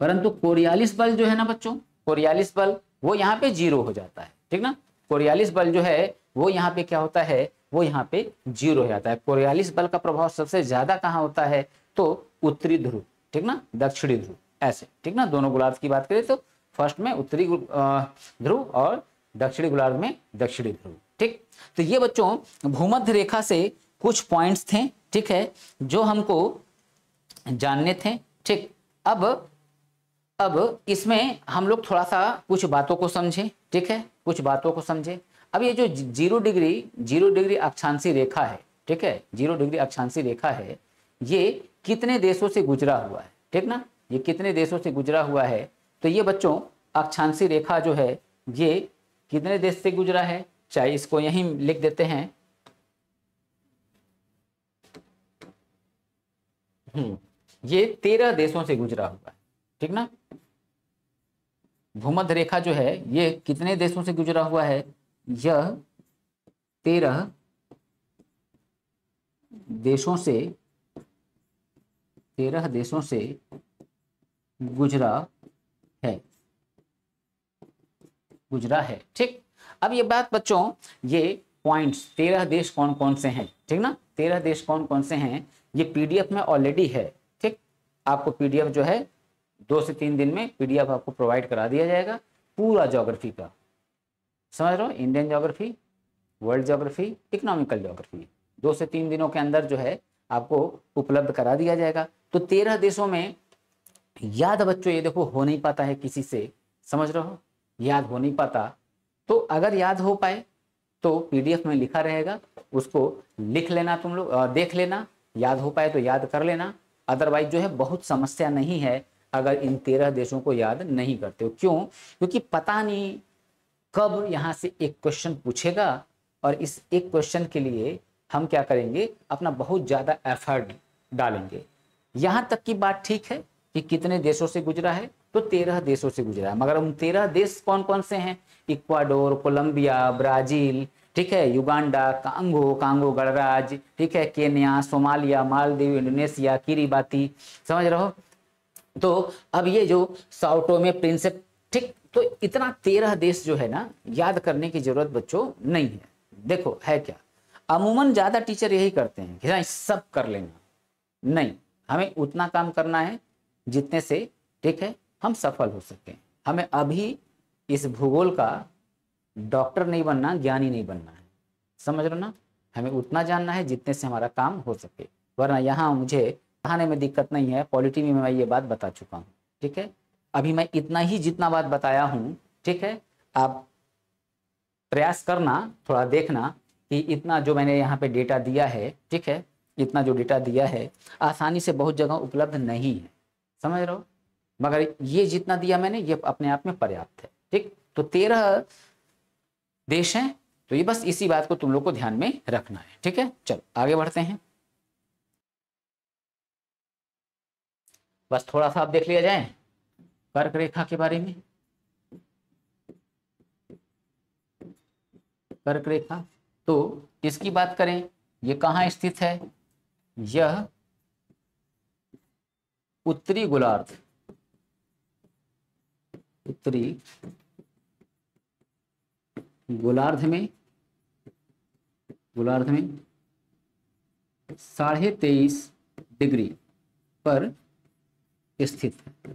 परंतु कोरियालिस बल जो है ना बच्चों कोरियालिस बल वो यहां पे जीरो हो जाता है ठीक ना कोरियालिस बल जो है वो यहां पे क्या होता है वो यहां पे जीरो हो जाता है कोरियालिस बल का प्रभाव सबसे ज्यादा कहां होता है तो उत्तरी ध्रुव ठीक ना दक्षिणी ध्रुव ऐसे ठीक ना दोनों गोलार्ध की बात करें तो फर्स्ट में उत्तरी ध्रुव और दक्षिणी गोलार्ध में दक्षिणी ध्रुव ठीक तो ये बच्चों भूमध्य रेखा से कुछ पॉइंट्स थे ठीक है जो हमको जानने थे ठीक अब अब इसमें हम लोग थोड़ा सा कुछ बातों को समझें ठीक है कुछ बातों को समझें अब ये जो जीरो डिग्री जीरो डिग्री अक्षांशी रेखा है ठीक है जीरो डिग्री अक्षांशी रेखा है ये कितने देशों से गुजरा हुआ है ठीक ना ये कितने देशों से गुजरा हुआ है तो ये बच्चों अक्षांशी रेखा जो है ये कितने देश से गुजरा है चाहे इसको यहीं लिख देते हैं हम्म, ये तेरह देशों से गुजरा हुआ है ठीक ना भूमध्य रेखा जो है ये कितने देशों से गुजरा हुआ है यह तेरह देशों से तेरह देशों से गुजरा है गुजरा है ठीक अब ये बात बच्चों ये पॉइंट्स तेरह देश कौन कौन से हैं ठीक ना तेरह देश कौन कौन से हैं ये पीडीएफ में ऑलरेडी है ठीक आपको पीडीएफ जो है दो से तीन दिन में पीडीएफ आपको प्रोवाइड करा दिया जाएगा पूरा ज्योग्राफी का समझ रहे हो Indian geography world geography economical geography दो से तीन दिनों के अंदर जो है आपको उपलब्ध करा दिया जाएगा तो तेरह देशों में याद बच्चों ये देखो हो नहीं पाता है किसी से समझ रहे हो याद हो नहीं पाता तो अगर याद हो पाए तो पीडीएफ में लिखा रहेगा उसको लिख लेना तुम लोग देख लेना याद हो पाए तो याद कर लेना अदरवाइज जो है बहुत समस्या नहीं है अगर इन तेरह देशों को याद नहीं करते हो क्यों क्योंकि पता नहीं कब यहाँ से एक क्वेश्चन पूछेगा और इस एक क्वेश्चन के लिए हम क्या करेंगे अपना बहुत ज़्यादा एफर्ट डालेंगे यहाँ तक की बात ठीक है कि कितने देशों से गुजरा है तो तेरह देशों से गुजरा है मगर उन तेरह देश कौन कौन से हैं इक्वाडोर कोलंबिया ब्राजील ठीक है युगांडा कांगो कांगो गणराज ठीक है Kenya Somalia Maldives Indonesia Kiribati समझ रहो तो अब ये जो साउटो में प्रिंसेप ठीक तो इतना तेरह देश जो है ना याद करने की जरूरत बच्चों नहीं है देखो है क्या अमूमन ज़्यादा टीचर यही करते हैं कि हाँ, सब कर लेंगे नहीं हमें उतना काम करना है जितने से ठीक है हम सफल हो सकें हमें अभी इस भूगोल का डॉक्टर नहीं बनना ज्ञानी नहीं बनना है समझ रहे ना हमें उतना जानना है जितने से हमारा काम हो सके वरना यहाँ मुझे पढ़ाने में दिक्कत नहीं है पॉलिटी में मैं ये बात बता चुका हूँ ठीक है अभी मैं इतना ही जितना बात बताया हूँ ठीक है आप प्रयास करना थोड़ा देखना कि इतना जो मैंने यहाँ पे डेटा दिया है ठीक है इतना जो डेटा दिया है आसानी से बहुत जगह उपलब्ध नहीं है समझ रहे हो मगर ये जितना दिया मैंने ये अपने आप में पर्याप्त है ठीक तो तेरह देश हैं तो ये बस इसी बात को तुम लोग को ध्यान में रखना है ठीक है चलो आगे बढ़ते हैं बस थोड़ा सा आप देख लिया जाए कर्क रेखा के बारे में कर्क रेखा तो इसकी बात करें यह कहां स्थित है यह उत्तरी गोलार्ध उत्तरी गोलार्ध में गोलार्ध में साढ़े तेईस डिग्री पर स्थित है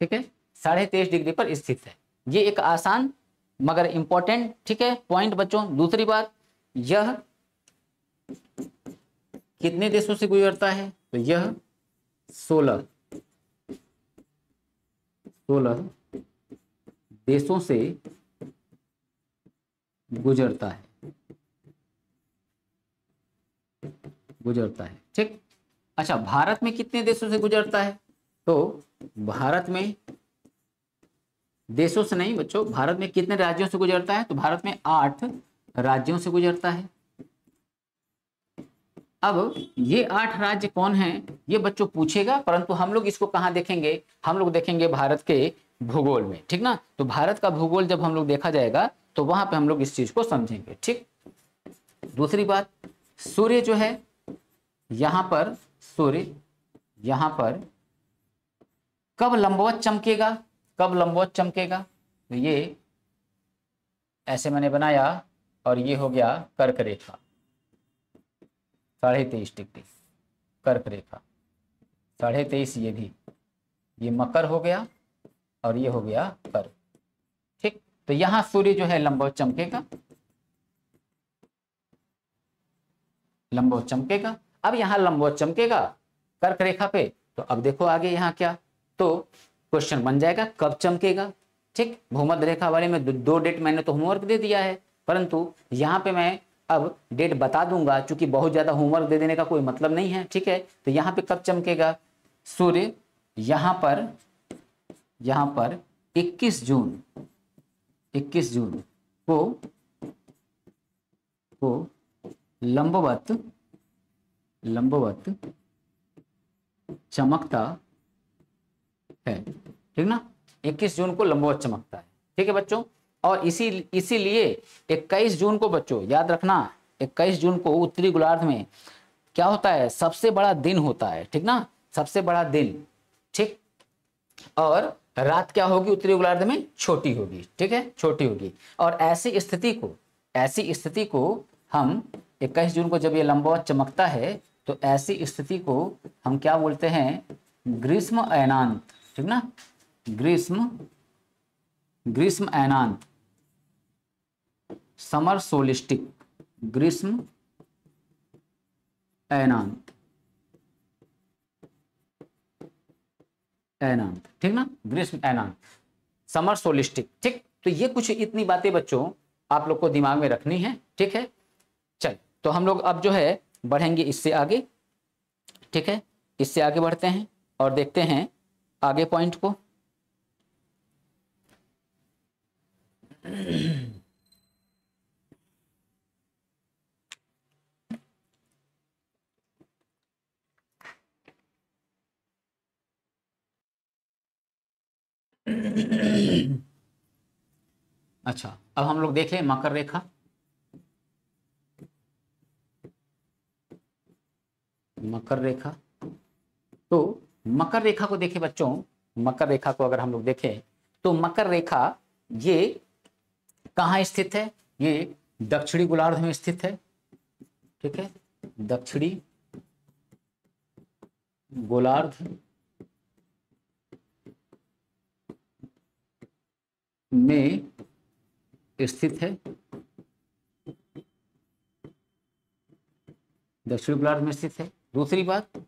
ठीक है साढ़े तेईस डिग्री पर स्थित है ये एक आसान मगर इंपॉर्टेंट ठीक है पॉइंट बच्चों दूसरी बात यह कितने देशों से गुजरता है तो यह सोलह सोलह देशों से गुजरता है गुजरता है ठीक अच्छा भारत में कितने देशों से गुजरता है तो भारत में देशों से नहीं बच्चों भारत में कितने राज्यों से गुजरता है तो भारत में आठ राज्यों से गुजरता है अब ये आठ राज्य कौन हैं ये बच्चों पूछेगा परंतु हम लोग इसको कहाँ देखेंगे हम लोग देखेंगे भारत के भूगोल में ठीक ना तो भारत का भूगोल जब हम लोग देखा जाएगा तो वहां पे हम लोग इस चीज को समझेंगे ठीक दूसरी बात सूर्य जो है यहां पर सूर्य यहां पर कब लंबवत चमकेगा कब लंबवत चमकेगा तो ये ऐसे मैंने बनाया और ये हो गया कर्क रेखा साढ़े तेईस डिग्री कर्क रेखा साढ़े तेईस ये भी ये मकर हो गया और ये हो गया कर्क ठीक तो यहां सूर्य जो है लंबवत चमकेगा लंबवत चमकेगा अब यहां लंबवत चमकेगा कर्क रेखा पे तो अब देखो आगे यहां क्या तो क्वेश्चन बन जाएगा कब चमकेगा ठीक भूमध्य रेखा वाले में दो डेट मैंने तो होमवर्क दे दिया है परंतु यहाँ पे मैं अब डेट बता दूंगा क्योंकि बहुत ज्यादा होमवर्क दे देने का कोई मतलब नहीं है ठीक है तो यहाँ पे कब चमकेगा सूर्य यहाँ पर यहाँ पर 21 जून 21 जून को को लंबवत लंबवत चमकता है ठीक ना 21 जून को लंबवत चमकता है ठीक है बच्चों और इसी इसीलिए 21 जून को बच्चों याद रखना 21 जून को उत्तरी गोलार्ध में क्या होता है सबसे बड़ा दिन होता है ठीक ना सबसे बड़ा दिन ठीक और रात क्या होगी उत्तरी गोलार्ध में छोटी होगी ठीक है छोटी होगी और ऐसी स्थिति को ऐसी स्थिति को हम 21 जून को जब ये लंबवत चमकता है तो ऐसी स्थिति को हम क्या बोलते हैं ग्रीष्म अनांत ठीक ना ग्रीष्म ग्रीष्म एनान समर सोलिस्टिक ग्रीष्म एनान एनान ठीक ना ग्रीष्म एनान समर सोलिस्टिक ठीक तो ये कुछ इतनी बातें बच्चों आप लोग को दिमाग में रखनी है ठीक है चल तो हम लोग अब जो है बढ़ेंगे इससे आगे ठीक है इससे आगे बढ़ते हैं और देखते हैं आगे पॉइंट को अच्छा अब हम लोग देखें मकर रेखा मकर रेखा तो मकर रेखा को देखें बच्चों मकर रेखा को अगर हम लोग देखें तो मकर रेखा ये कहाँ स्थित है ये दक्षिणी गोलार्ध में स्थित है ठीक है दक्षिणी गोलार्ध में स्थित है दक्षिणी गोलार्ध में स्थित है दूसरी बात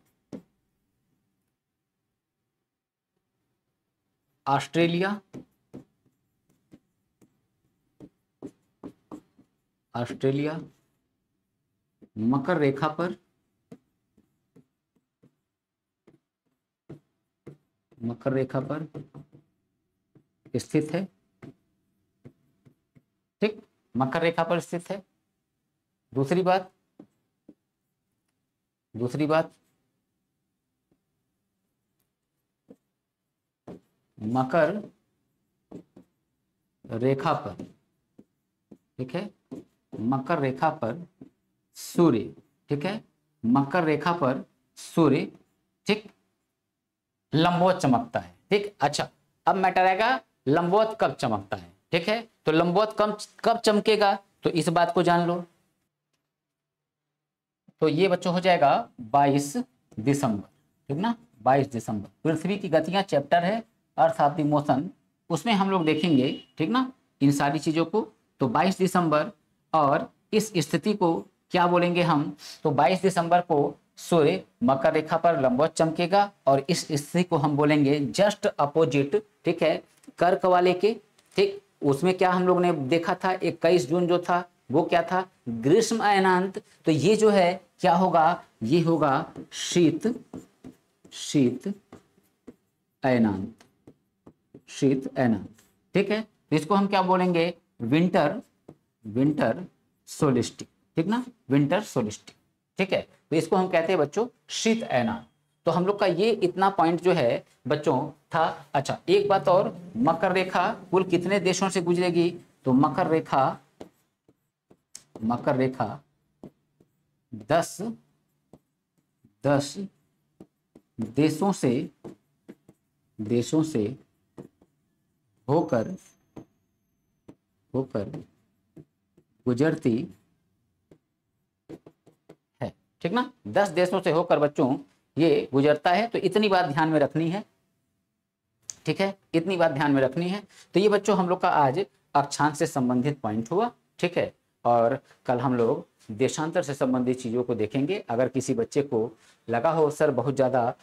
ऑस्ट्रेलिया ऑस्ट्रेलिया मकर रेखा पर मकर रेखा पर स्थित है ठीक मकर रेखा पर स्थित है दूसरी बात दूसरी बात मकर रेखा पर ठीक है मकर रेखा पर सूर्य ठीक है मकर रेखा पर सूर्य ठीक लंबवत चमकता है ठीक अच्छा अब मैटर आएगा लंबवत कब चमकता है ठीक है तो लंबवत कब कब चमकेगा तो इस बात को जान लो तो ये बच्चों हो जाएगा 22 दिसंबर ठीक ना 22 दिसंबर पृथ्वी तो की गतियां चैप्टर है अर्थ ऑफ द मोशन उसमें हम लोग देखेंगे ठीक ना इन सारी चीज़ों को तो 22 दिसंबर और इस स्थिति को क्या बोलेंगे हम तो 22 दिसंबर को सूर्य मकर रेखा पर लंबवत चमकेगा और इस स्थिति को हम बोलेंगे जस्ट अपोजिट ठीक है कर्क वाले के ठीक उसमें क्या हम लोग ने देखा था इक्कीस जून जो था वो क्या था ग्रीष्म अयनांत तो ये जो है क्या होगा ये होगा शीत शीत अयनांत शीत एनफ ठीक है तो इसको हम क्या बोलेंगे विंटर विंटर सोलिस्टिक ठीक ना विंटर सोलिस्टिक ठीक है तो इसको हम कहते हैं बच्चों शीत एना तो हम लोग का ये इतना पॉइंट जो है बच्चों था अच्छा एक बात और मकर रेखा कुल कितने देशों से गुजरेगी तो मकर रेखा मकर रेखा दस दस देशों से देशों से होकर होकर गुजरती है ठीक ना दस देशों से होकर बच्चों ये गुजरता है तो इतनी बात ध्यान में रखनी है ठीक है इतनी बात ध्यान में रखनी है तो ये बच्चों हम लोग का आज अक्षांश से संबंधित पॉइंट हुआ ठीक है और कल हम लोग देशांतर से संबंधित चीज़ों को देखेंगे अगर किसी बच्चे को लगा हो सर बहुत ज़्यादा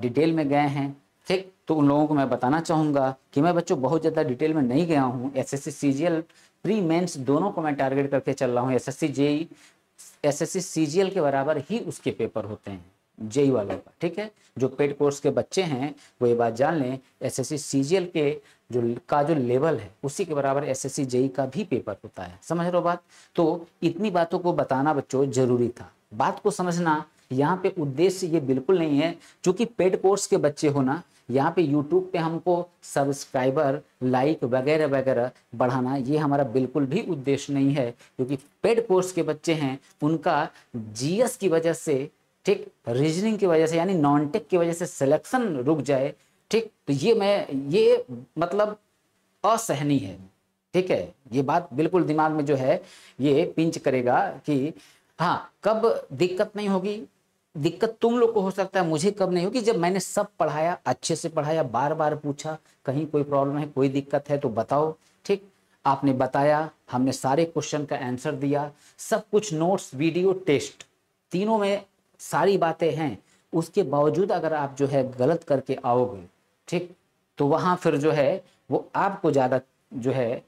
डिटेल में गए हैं ठीक तो उन लोगों को मैं बताना चाहूँगा कि मैं बच्चों बहुत ज़्यादा डिटेल में नहीं गया हूँ एस एस प्री मेन्स दोनों को मैं टारगेट करके चल रहा हूँ S S C JE S S C के बराबर ही उसके पेपर होते हैं जेई वालों का ठीक है जो पेड कोर्स के बच्चे हैं वो ये बात जान लें एस एस के जो का जो लेवल है उसी के बराबर एस एस जेई का भी पेपर होता है समझ रहे हो बात तो इतनी बातों को बताना बच्चों जरूरी था बात को समझना यहाँ पे उद्देश्य ये बिल्कुल नहीं है क्योंकि पेड कोर्स के बच्चे होना यहाँ पे यूट्यूब पे हमको सब्सक्राइबर लाइक वगैरह वगैरह बढ़ाना ये हमारा बिल्कुल भी उद्देश्य नहीं है क्योंकि पेड कोर्स के बच्चे हैं उनका जीएस की वजह से ठीक रीजनिंग की वजह से यानी नॉन टेक की वजह से सिलेक्शन रुक जाए ठीक तो ये मैं ये मतलब असहनी है ठीक है ये बात बिल्कुल दिमाग में जो है ये पिंच करेगा कि हाँ कब दिक्कत नहीं होगी दिक्कत तुम लोग को हो सकता है मुझे कब नहीं होगी जब मैंने सब पढ़ाया अच्छे से पढ़ाया बार बार पूछा कहीं कोई प्रॉब्लम है कोई दिक्कत है तो बताओ ठीक आपने बताया हमने सारे क्वेश्चन का आंसर दिया सब कुछ नोट्स वीडियो टेस्ट तीनों में सारी बातें हैं उसके बावजूद अगर आप जो है गलत करके आओगे ठीक तो वहां फिर जो है वो आपको ज़्यादा जो है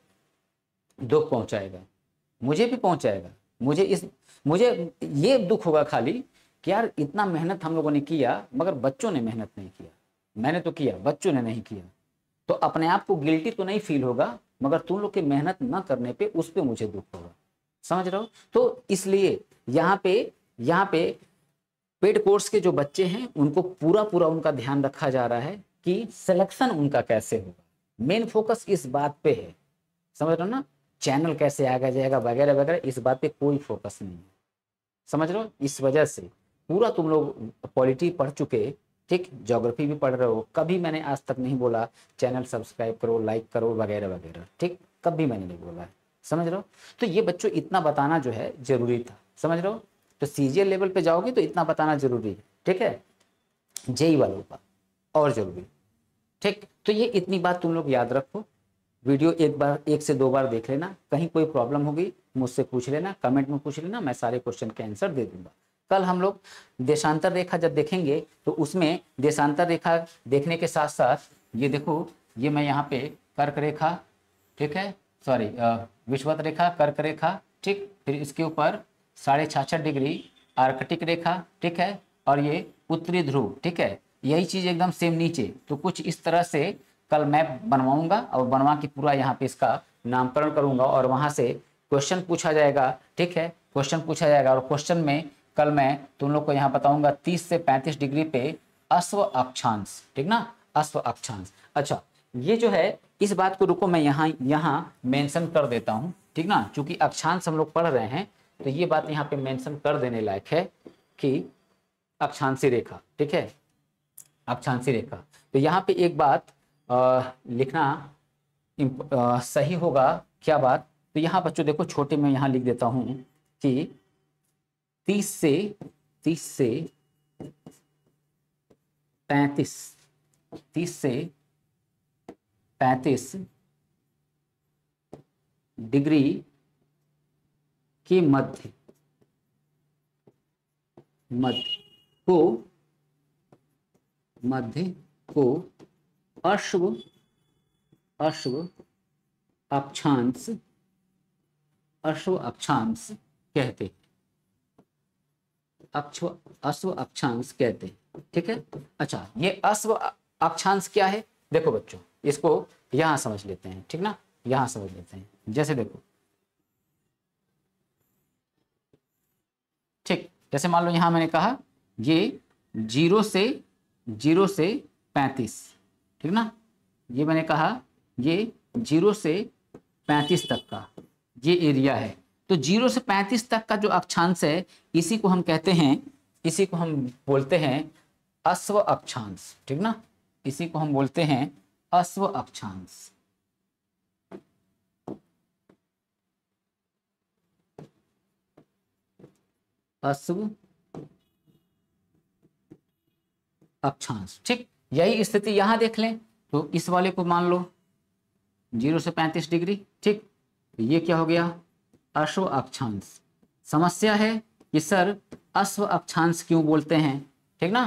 दुख पहुँचाएगा मुझे भी पहुंचाएगा मुझे इस मुझे ये दुख होगा खाली कि यार इतना मेहनत हम लोगों ने किया मगर बच्चों ने मेहनत नहीं किया मैंने तो किया बच्चों ने नहीं किया तो अपने आप को गिल्टी तो नहीं फील होगा मगर तुम लोग की मेहनत ना करने पे उस पर मुझे दुख होगा समझ रहे हो तो इसलिए यहाँ पे यहाँ पे पेड कोर्स के जो बच्चे हैं उनको पूरा पूरा उनका ध्यान रखा जा रहा है कि सिलेक्शन उनका कैसे होगा मेन फोकस इस बात पे है समझ रहे हो ना चैनल कैसे आगे जाएगा वगैरह वगैरह इस बात पे कोई फोकस नहीं है समझ रहे हो इस वजह से पूरा तुम लोग पॉलिटी पढ़ चुके ठीक जोग्राफी भी पढ़ रहे हो कभी मैंने आज तक नहीं बोला चैनल सब्सक्राइब करो लाइक करो वगैरह वगैरह ठीक कभी मैंने नहीं बोला है समझ रहे हो तो ये बच्चों इतना बताना जो है जरूरी था समझ रहे हो तो सीजीएल लेवल पे जाओगे तो इतना बताना जरूरी है ठीक है जेई वालों का और जरूरी ठीक तो ये इतनी बात तुम लोग याद रखो वीडियो एक बार एक से दो बार देख लेना कहीं कोई प्रॉब्लम होगी मुझसे पूछ लेना कमेंट में पूछ लेना मैं सारे क्वेश्चन के आंसर दे दूंगा कल हम लोग देशांतर रेखा जब देखेंगे तो उसमें देशांतर रेखा देखने के साथ साथ ये देखो ये मैं यहाँ पे कर्क रेखा ठीक है सॉरी विश्वत रेखा कर्क रेखा ठीक फिर इसके ऊपर साढ़े छाछठ डिग्री आर्कटिक रेखा ठीक है और ये उत्तरी ध्रुव ठीक है यही चीज़ एकदम सेम नीचे तो कुछ इस तरह से कल मैप बनवाऊंगा और बनवा के पूरा यहाँ पे इसका नामकरण करूंगा और वहाँ से क्वेश्चन पूछा जाएगा ठीक है क्वेश्चन पूछा जाएगा और क्वेश्चन में कल मैं तुम लोग को यहाँ बताऊंगा तीस से पैंतीस डिग्री पे अश्व अक्षांश ठीक ना अश्व अक्षांश अच्छा ये जो है इस बात को रुको मैं यहाँ यहाँ मेंशन कर देता हूँ ठीक ना चूंकि अक्षांश हम लोग पढ़ रहे हैं तो ये बात यहाँ पे मेंशन कर देने लायक है कि अक्षांशी रेखा ठीक है अक्षांशी रेखा तो यहाँ पे एक बात आ, लिखना आ, सही होगा क्या बात तो यहाँ बच्चों देखो छोटे में यहाँ लिख देता हूँ कि तीस से तीस से पैंतीस तीस से पैंतीस डिग्री के मध्य मध्य को मध्य को अश्व अश्व अक्षांश अश्व अक्षांश कहते हैं अक्षव अश्व अक्षांश कहते हैं ठीक है अच्छा ये अश्व अक्षांश क्या है देखो बच्चों इसको यहां समझ लेते हैं ठीक ना यहां समझ लेते हैं जैसे देखो ठीक जैसे मान लो यहां मैंने कहा ये जीरो से जीरो से पैंतीस ठीक ना ये मैंने कहा ये जीरो से पैंतीस तक का ये एरिया है तो जीरो से पैंतीस तक का जो अक्षांश है इसी को हम कहते हैं इसी को हम बोलते हैं अश्व अक्षांश ठीक ना इसी को हम बोलते हैं अश्व अक्षांश अश्व अक्षांश ठीक यही स्थिति यहां देख लें तो इस वाले को मान लो जीरो से पैंतीस डिग्री ठीक ये क्या हो गया अश्व अक्षांश समस्या है कि सर अश्व अक्षांश क्यों बोलते हैं ठीक ना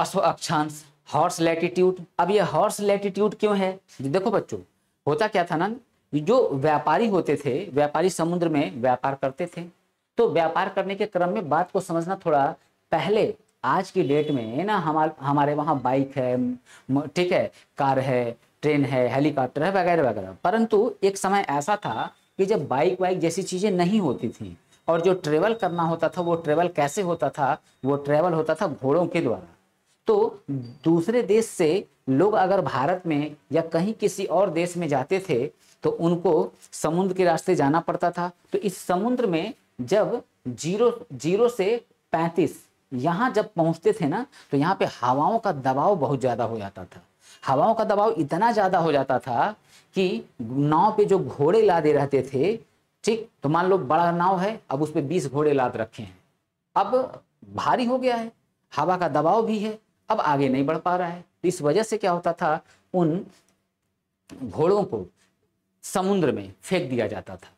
अश्व अक्षांश हॉर्स लैटिट्यूड अब ये हॉर्स लैटिट्यूड क्यों है देखो बच्चों होता क्या था ना जो व्यापारी होते थे व्यापारी समुद्र में व्यापार करते थे तो व्यापार करने के क्रम में बात को समझना थोड़ा पहले आज की डेट में ना हमारे हमारे वहाँ बाइक है ठीक है कार है ट्रेन है हेलीकॉप्टर है वगैरह वगैरह परंतु एक समय ऐसा था कि जब बाइक वाइक जैसी चीज़ें नहीं होती थी और जो ट्रेवल करना होता था वो ट्रेवल कैसे होता था वो ट्रेवल होता था घोड़ों के द्वारा तो दूसरे देश से लोग अगर भारत में या कहीं किसी और देश में जाते थे तो उनको समुद्र के रास्ते जाना पड़ता था तो इस समुद्र में जब जीरो जीरो से पैंतीस यहाँ जब पहुँचते थे ना तो यहाँ पे हवाओं का दबाव बहुत ज़्यादा हो जाता था हवाओं का दबाव इतना ज़्यादा हो जाता था कि नाव पे जो घोड़े लादे रहते थे ठीक तो मान लो बड़ा नाव है अब उस पर बीस घोड़े लाद रखे हैं अब भारी हो गया है हवा का दबाव भी है अब आगे नहीं बढ़ पा रहा है तो इस वजह से क्या होता था उन घोड़ों को समुद्र में फेंक दिया जाता था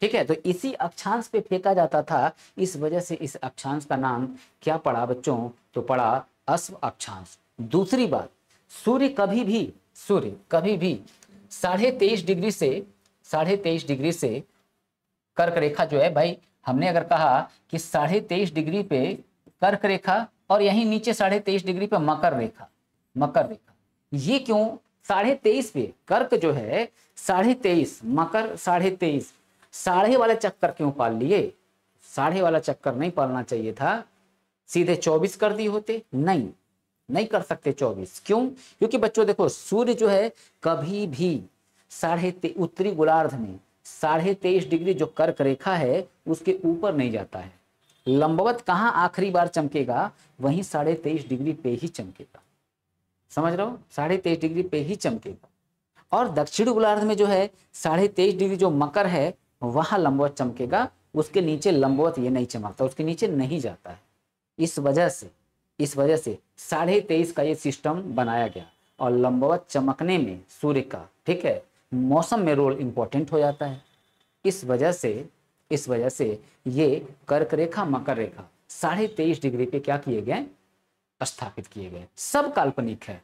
ठीक है तो इसी अक्षांश पे फेंका जाता था इस वजह से इस अक्षांश का नाम क्या पड़ा बच्चों तो पड़ा अश्व अक्षांश दूसरी बात सूर्य कभी भी सूर्य कभी भी साढ़े तेईस डिग्री से साढ़े तेईस डिग्री से कर्क रेखा जो है भाई हमने अगर कहा कि साढ़े तेईस डिग्री पे कर्क रेखा और यहीं नीचे साढ़े तेईस डिग्री पे मकर रेखा मकर रेखा ये क्यों साढ़े तेईस पे कर्क जो है साढ़े तेईस मकर साढ़े तेईस साढ़े वाला चक्कर क्यों पाल लिए साढ़े वाला चक्कर नहीं पालना चाहिए था सीधे चौबीस कर दिए होते नहीं नहीं कर सकते चौबीस क्यों क्योंकि बच्चों देखो सूर्य जो है कभी भी साढ़े उत्तरी गोलार्ध में साढ़े तेईस डिग्री जो कर्क रेखा है उसके ऊपर नहीं जाता है लंबवत कहाँ आखिरी बार चमकेगा वहीं साढ़े तेईस डिग्री पे ही चमकेगा समझ रहे हो साढ़े तेईस डिग्री पे ही चमकेगा और दक्षिण गोलार्ध में जो है साढ़े तेईस डिग्री जो मकर है वहां लंबवत चमकेगा उसके नीचे लंबवत ये नहीं चमकता उसके नीचे नहीं जाता है इस वजह से इस वजह से साढ़े तेईस का ये सिस्टम बनाया गया और लंबवत चमकने में सूर्य का ठीक है मौसम में रोल इम्पोर्टेंट हो जाता है इस वजह से इस वजह से ये कर्क रेखा मकर रेखा साढ़े तेईस डिग्री पे क्या किए गए स्थापित किए गए सब काल्पनिक है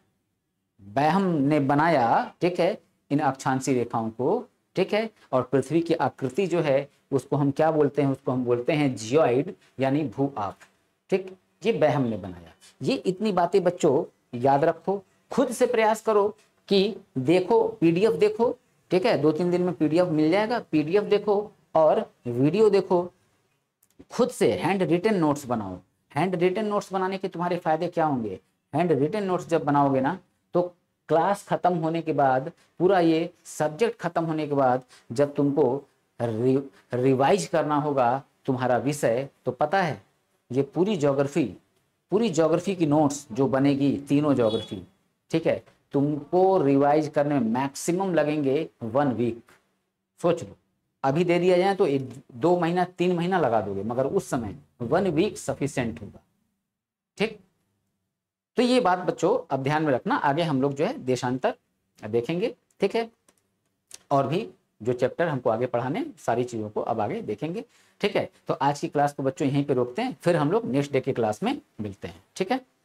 बहम ने बनाया ठीक है इन अक्षांशी रेखाओं को ठीक है और पृथ्वी की आकृति जो है उसको हम क्या बोलते हैं उसको हम बोलते हैं जियोइड यानी भू आप ठीक ये बहम ने बनाया ये इतनी बातें बच्चों याद रखो खुद से प्रयास करो कि देखो पीडीएफ देखो ठीक है दो तीन दिन में पीडीएफ मिल जाएगा पीडीएफ देखो और वीडियो देखो खुद से हैंड रिटन नोट्स बनाओ हैंड रिटन नोट्स बनाने के तुम्हारे फायदे क्या होंगे हैंड रिटन नोट्स जब बनाओगे ना तो क्लास खत्म होने के बाद पूरा ये सब्जेक्ट खत्म होने के बाद जब तुमको रि, रिवाइज करना होगा तुम्हारा विषय तो पता है ये पूरी जोग्राफी पूरी जोग्राफी की नोट्स जो बनेगी तीनों जोग्राफी ठीक है तुमको रिवाइज करने में मैक्सिमम लगेंगे वन वीक सोच लो अभी दे दिया जाए तो एक दो महीना तीन महीना लगा दोगे मगर उस समय वन वीक सफिशेंट होगा ठीक तो ये बात बच्चों अब ध्यान में रखना आगे हम लोग जो है देशांतर देखेंगे ठीक है और भी जो चैप्टर हमको आगे पढ़ाने सारी चीज़ों को अब आगे देखेंगे ठीक है तो आज की क्लास को बच्चों यहीं पे रोकते हैं फिर हम लोग नेक्स्ट डे की क्लास में मिलते हैं ठीक है